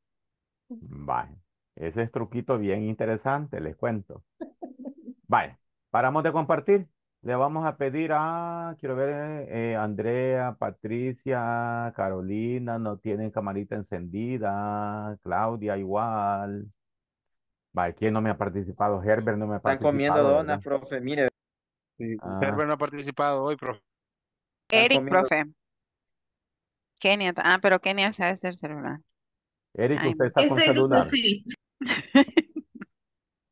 Vale. ese es truquito bien interesante, les cuento. Vale. paramos de compartir. Le vamos a pedir a, quiero ver, eh, Andrea, Patricia, Carolina, no tienen camarita encendida, Claudia igual. ¿Quién no me ha participado, Herbert no me ha participado. Están comiendo donas, profe, mire. Ah. Herbert no ha participado hoy, profe. Eric, profe. Kenia, ah, pero Kenia sabe hacer celular. Eric, usted está con celular. Sí.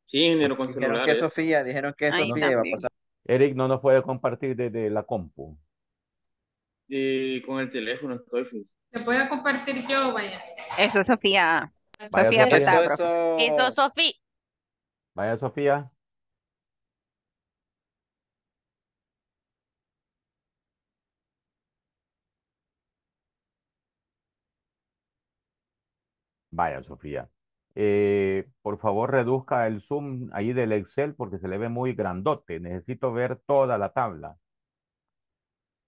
sí, ingeniero, con dijeron celular. que Sofía, dijeron que Sofía iba a pasar. Eric no nos puede compartir desde la compu. Y con el teléfono estoy Te pues. Se puede compartir yo, vaya. Eso, Sofía. Vaya Sofía Eso, Vaya, Sofía. Vaya, Sofía. Eh, por favor, reduzca el zoom ahí del Excel porque se le ve muy grandote. Necesito ver toda la tabla.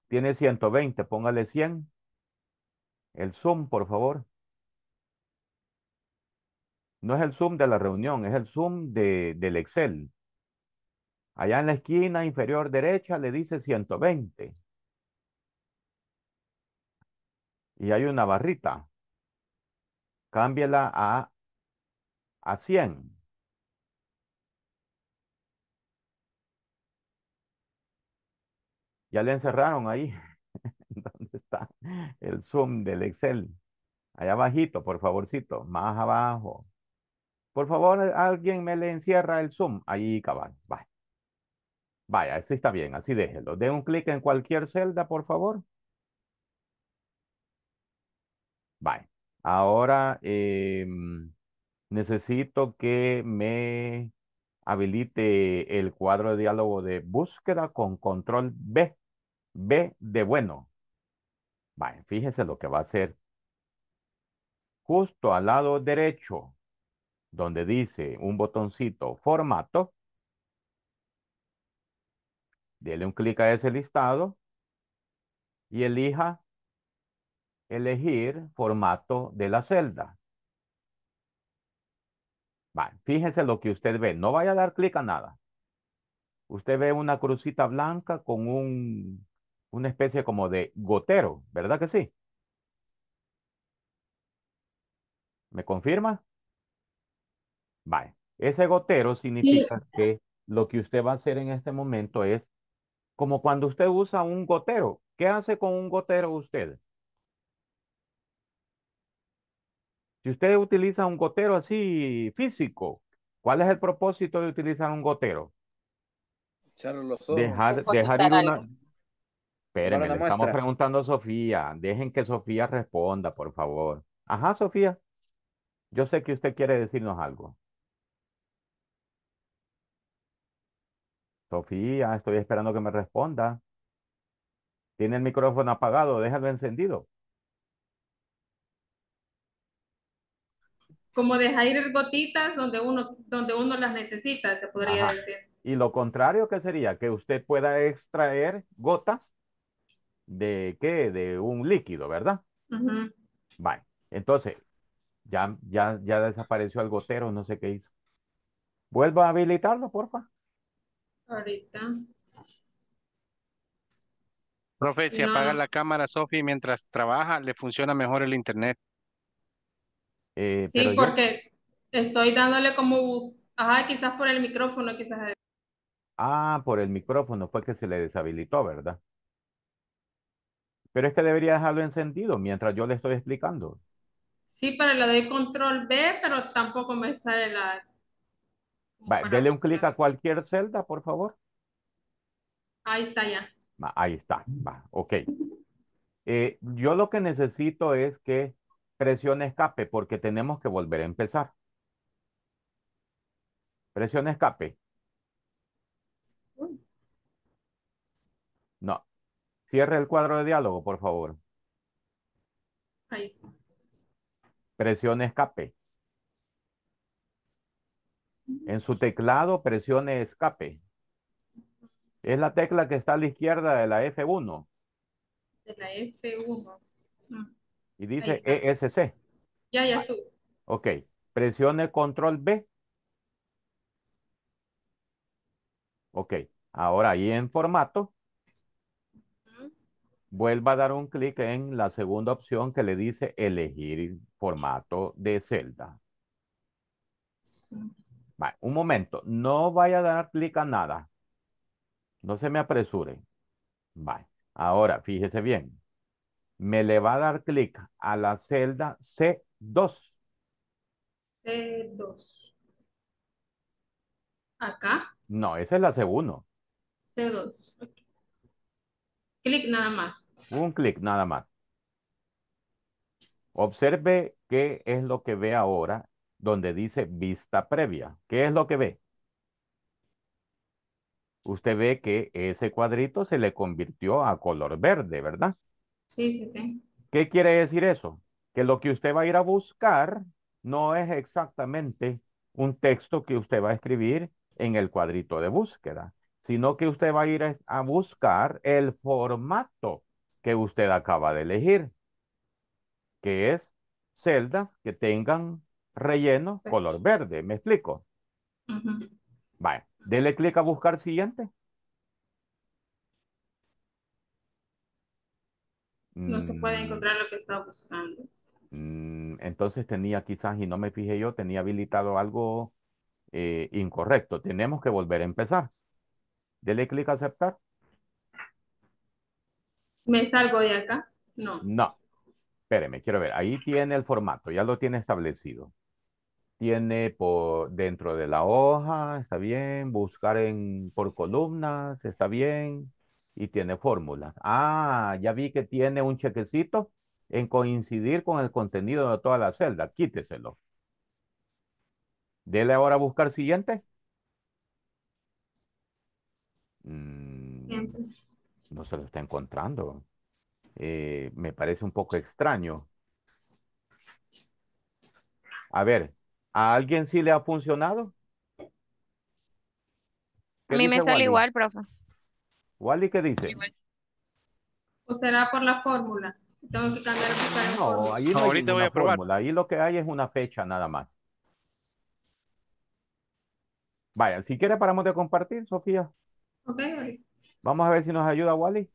Tiene 120, póngale 100. El zoom, por favor. No es el Zoom de la reunión, es el Zoom de, del Excel. Allá en la esquina inferior derecha le dice 120. Y hay una barrita. Cámbiela a, a 100. Ya le encerraron ahí. ¿Dónde está el Zoom del Excel? Allá abajito, por favorcito. Más abajo. Por favor, alguien me le encierra el Zoom. Ahí, cabal. Vaya. Vaya, así está bien, así déjelo. Den un clic en cualquier celda, por favor. Vaya. Ahora em, necesito que me habilite el cuadro de diálogo de búsqueda con control B. B de bueno. Vaya, fíjese lo que va a hacer. Justo al lado derecho donde dice un botoncito formato, dele un clic a ese listado y elija elegir formato de la celda. Vale, fíjese lo que usted ve, no vaya a dar clic a nada. Usted ve una crucita blanca con un, una especie como de gotero, ¿verdad que sí? ¿Me confirma? Vale. Ese gotero significa que lo que usted va a hacer en este momento es como cuando usted usa un gotero. ¿Qué hace con un gotero usted? Si usted utiliza un gotero así físico, ¿cuál es el propósito de utilizar un gotero? Los ojos. Dejar, Espérenme, le estamos preguntando a Sofía. Dejen que Sofía responda, por favor. Ajá, Sofía. Yo sé que usted quiere decirnos algo. Sofía, estoy esperando que me responda. Tiene el micrófono apagado, déjalo encendido. Como dejar ir gotitas donde uno, donde uno las necesita, se podría decir. Y lo contrario, ¿qué sería? Que usted pueda extraer gotas de qué? De un líquido, ¿verdad? Bueno, Entonces, ya, ya, ya desapareció el gotero, no sé qué hizo. Vuelvo a habilitarlo, porfa. Ahorita. Profe, si apaga la cámara, Sofi, mientras trabaja, le funciona mejor el internet. Eh, sí, porque estoy dándole como... Bus... Ajá, quizás por el micrófono, quizás... Ah, por el micrófono fue que se le deshabilitó, ¿verdad? Pero es que debería dejarlo encendido mientras yo le estoy explicando. Sí, pero le doy control B, pero tampoco me sale la dele un clic a cualquier celda, por favor. Ahí está ya. ahí está, ok. Eh, yo lo que necesito es que presione escape porque tenemos que volver a empezar. Presione escape. No. Cierre el cuadro de diálogo, por favor. Ahí está. Presione escape. En su teclado presione escape. Es la tecla que está a la izquierda de la F1. De la F1. Mm. Y dice ESC. E ya, ya estuvo. Ok. Presione control B. Ok. Ahora ahí en formato. Vuelva a dar un clic en la segunda opción que le dice elegir formato de celda un momento, no vaya a dar clic a nada. No se me apresure. ahora fíjese bien. Me le va a dar clic a la celda C2. C2. ¿Acá? No, esa es la C1. C2. Clic nada más. Un clic nada más. Observe qué es lo que ve ahora donde dice vista previa. ¿Qué es lo que ve? Usted ve que ese cuadrito se le convirtió a color verde, ¿verdad? Sí, sí, sí. ¿Qué quiere decir eso? Que lo que usted va a ir a buscar no es exactamente un texto que usted va a escribir en el cuadrito de búsqueda, sino que usted va a ir a, buscar el formato que usted acaba de elegir, que es celdas que tengan Relleno, pues. color verde. ¿Me explico? Vale. Dele clic a buscar siguiente. No se puede mm. encontrar lo que estaba buscando. Mm, entonces tenía quizás, y no me fijé yo, tenía habilitado algo eh, incorrecto. Tenemos que volver a empezar. Dele clic a aceptar. ¿Me salgo de acá? No. No. Espéreme, quiero ver. Ahí tiene el formato, ya lo tiene establecido tiene por dentro de la hoja, está bien, buscar en, por columnas, está bien, y tiene fórmulas. Ah, ya vi que tiene un chequecito en coincidir con el contenido de toda la celda, quíteselo. Dele ahora a buscar siguiente. Mm, no se lo está encontrando. Eh, me parece un poco extraño. A ver, ¿A alguien sí le ha funcionado? A mí me sale igual, profe. ¿Wally qué dice? ¿O será por la fórmula? Tengo que cambiar no, no, ahorita voy a probar. Ahí lo que hay es una fecha nada más. Vaya, si quiere paramos de compartir, Sofía. Ok. Vamos a ver si nos ayuda Wally.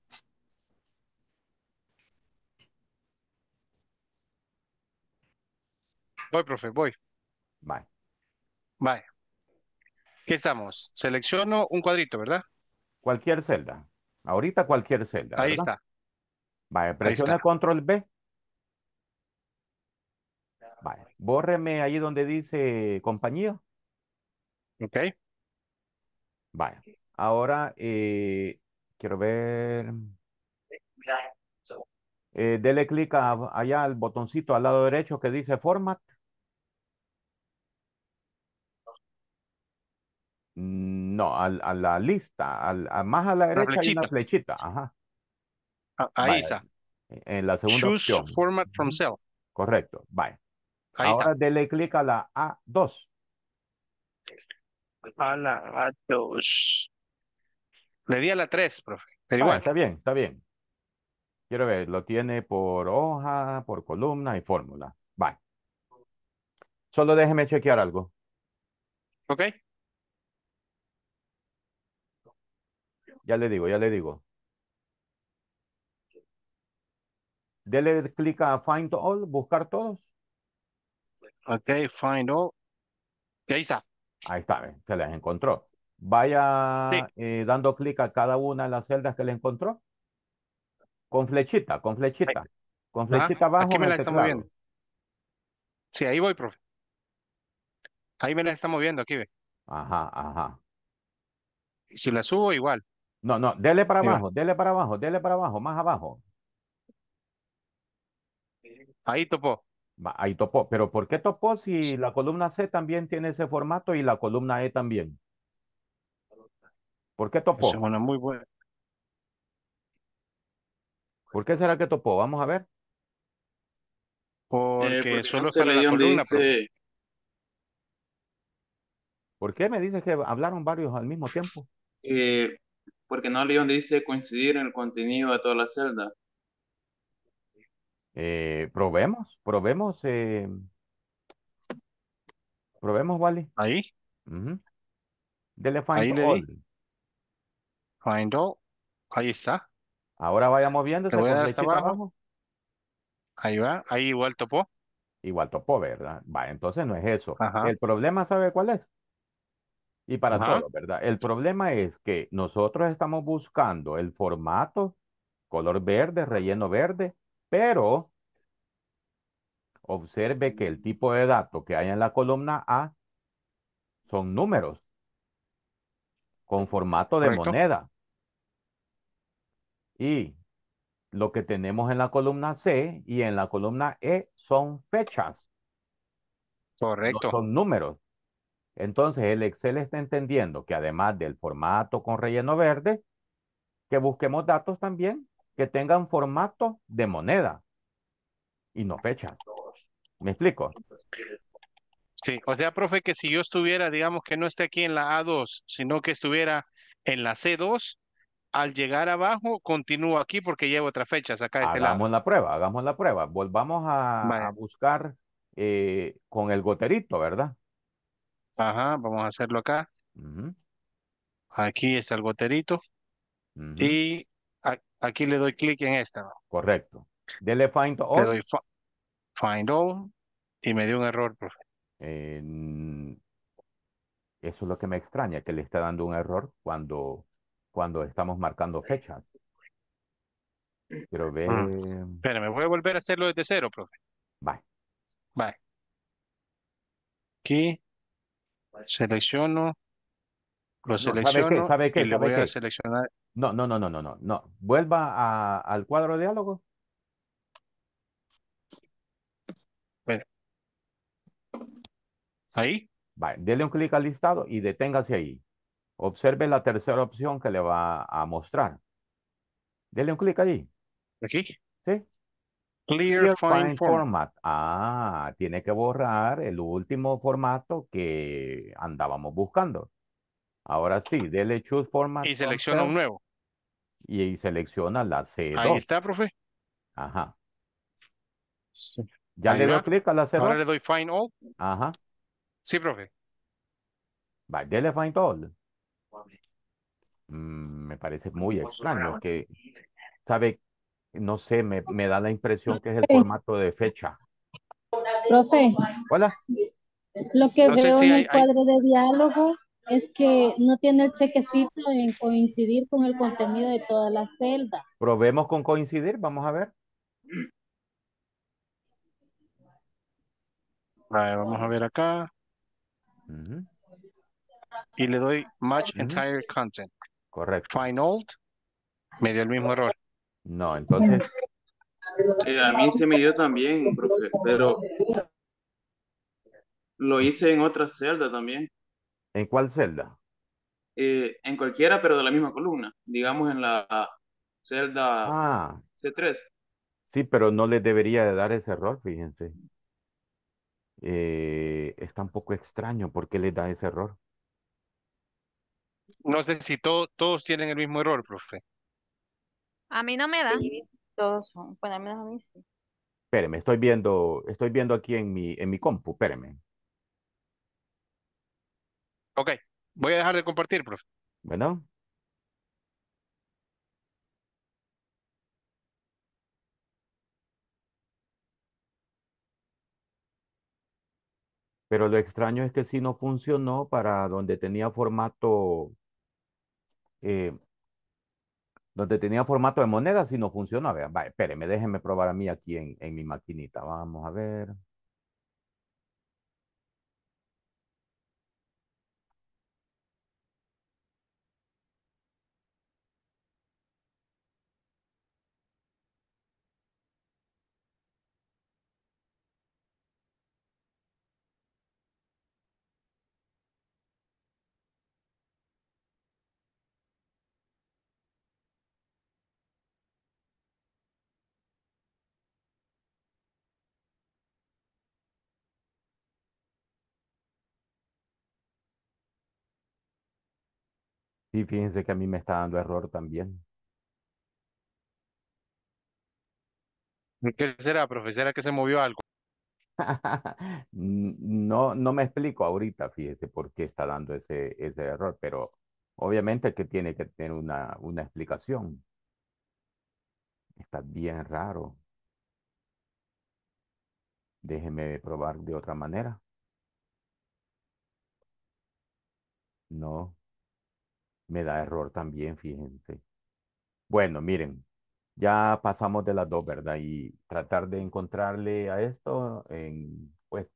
Voy, profe, voy. Bye. Bye. ¿Qué estamos? Selecciono un cuadrito, ¿verdad? Cualquier celda. Ahorita cualquier celda. Ahí está. vale presiona control B. vale bórreme ahí donde dice compañía. Ok. vale ahora eh, quiero ver. Eh, dele clic allá al botoncito al lado derecho que dice format. Mm, no, a, la lista, más a la derecha hay una flechita. Ajá. Ah, ahí está. E, en la segunda Choose opción. format from cell. Correcto, Bye. Ahora dele clic a la A2. A la A2. Le di a la 3, profe. Pero ah, igual. Está bien, está bien. Quiero ver, lo tiene por hoja, por columna y fórmula. Bye. Solo déjeme chequear algo. Ok. Ya le digo, ya le digo. Dele clic a Find All, buscar todos. Ok, Find All. Ahí está. Ahí está, se les encontró. Vaya eh, dando clic a cada una de las celdas que le encontró. Con flechita, con flechita. Con ah, flechita abajo. Aquí me la está moviendo. Sí, ahí voy, profe. Ahí me la está moviendo, aquí ve. Ajá, ajá. Si la subo, igual. No, no, dele para abajo, dele para abajo, dele para abajo, más abajo. Ahí topó. Ahí topó, pero ¿por qué topó si la columna C también tiene ese formato y la columna E también? ¿Por qué topó? Es muy buena. ¿Por qué será que topó? Vamos a ver. Porque, eh, solo se le dio la columna. ¿Por qué me dices que hablaron varios al mismo tiempo? Eh, porque no leí donde dice coincidir en el contenido de toda la celda. Eh, probemos, probemos, eh, probemos, Wally. Ahí. Dele find Ahí all. Find all. Ahí está. Ahora viendo. Te Voy a dar hasta abajo. Ahí va. Ahí igual topó. Igual topó, ¿verdad? Va, entonces no es eso. El problema, ¿sabe cuál es? y para todo, ¿verdad? El problema es que nosotros estamos buscando el formato, color verde, relleno verde, pero observe que el tipo de dato que hay en la columna A son números con formato de moneda. Y lo que tenemos en la columna C y en la columna E son fechas. Correcto. son números. Entonces el Excel está entendiendo que además del formato con relleno verde, que busquemos datos también que tengan formato de moneda y no fecha. ¿Me explico? Sí, o sea, profe, que si yo estuviera, digamos que no esté aquí en la A2, sino que estuviera en la C2, al llegar abajo, continúo aquí porque llevo otra fecha. acá de este lado. Hagamos la prueba, hagamos la prueba. Volvamos a, buscar eh, con el goterito, ¿verdad? Ajá, vamos a hacerlo acá. Aquí está el goterito. Y aquí le doy clic en esta. Correcto. Dele find all. Le doy find all. Y me dio un error, profe. eso es lo que me extraña, que le está dando un error cuando, cuando estamos marcando fechas. Pero ve, mm, Espera, me voy a volver a hacerlo desde cero, profe. Bye. Bye. Aquí. Selecciono, lo selecciono ¿Sabe y le voy a seleccionar. No, no, no, no, no, no, no. Vuelva a- al cuadro de diálogo. Ahí, Vale, dele un clic al listado y deténgase ahí. Observe la tercera opción que le va a mostrar. Dele un clic allí. aquí. Clear Find Format. Ah, tiene que borrar el último formato que andábamos buscando. Ahora sí, dele Choose Format. Y selecciona un nuevo. Y, selecciona la C2. Ahí está, profe. Ajá. ¿Ya le doy clic a la C2? Ahora le doy Find All. Ajá. Sí, profe. Vale, dele Find All. Mm, me parece muy extraño que... ¿Sabe no sé, me, da la impresión que es el formato de fecha. Profe. Hola. Lo que veo en el cuadro de diálogo es que no tiene el chequecito en coincidir con el contenido de toda la celda. Probemos con coincidir, vamos a ver. vamos a ver acá. Y le doy match entire content. Correcto. Find old. Me dio el mismo error. No, entonces. Eh, a mí se me dio también, profe, pero lo hice en otra celda también. ¿En cuál celda? Eh, en cualquiera, pero de la misma columna. Digamos en la celda ah. C3. Sí, pero no le debería de dar ese error, fíjense. Eh, está un poco extraño por qué le da ese error. No sé si todos tienen el mismo error, profe. A mí no me da. Sí, todos son. Bueno, menos a mí Espéreme, estoy viendo, estoy viendo aquí en mi, en mi compu, espéreme. Ok, voy a dejar de compartir, profe. Bueno. Pero lo extraño es que sí no funcionó para donde tenía formato eh, donde tenía formato de moneda, si no funciona, vean, vaya, espérenme, déjenme probar a mí aquí en mi maquinita, vamos a ver. Sí, fíjense que a mí me está dando error también. ¿Qué será, profesora, que se movió algo? No, no me explico ahorita, fíjese por qué está dando ese, ese error, pero obviamente que tiene que tener una, una explicación. Está bien raro. Déjeme probar de otra manera. No, me da error también, fíjense. Bueno, miren, ya pasamos de las dos, ¿verdad? Y tratar de encontrarle a esto, en, pues,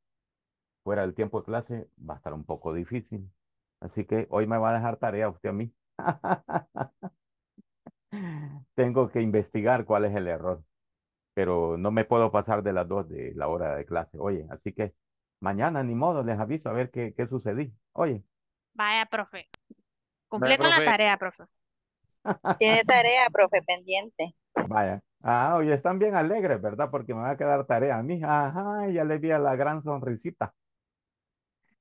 fuera del tiempo de clase, va a estar un poco difícil. Así que hoy me va a dejar tarea usted a mí. Tengo que investigar cuál es el error, pero no me puedo pasar de las dos de la hora de clase. Oye, así que mañana ni modo, les aviso a ver qué, qué sucedí. Oye. Vaya, profe. Cumple con la tarea, profe. Tiene tarea, profe, pendiente. Vaya. Ah, hoy están bien alegres, ¿verdad? Porque me va a quedar tarea a mí. Ajá, ya le vi a la gran sonrisita.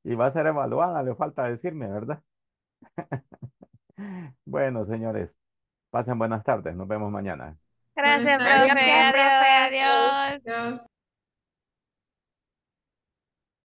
Y va a ser evaluada, le falta decirme, ¿verdad? bueno, señores, pasen buenas tardes. Nos vemos mañana. Gracias, profe. Adiós.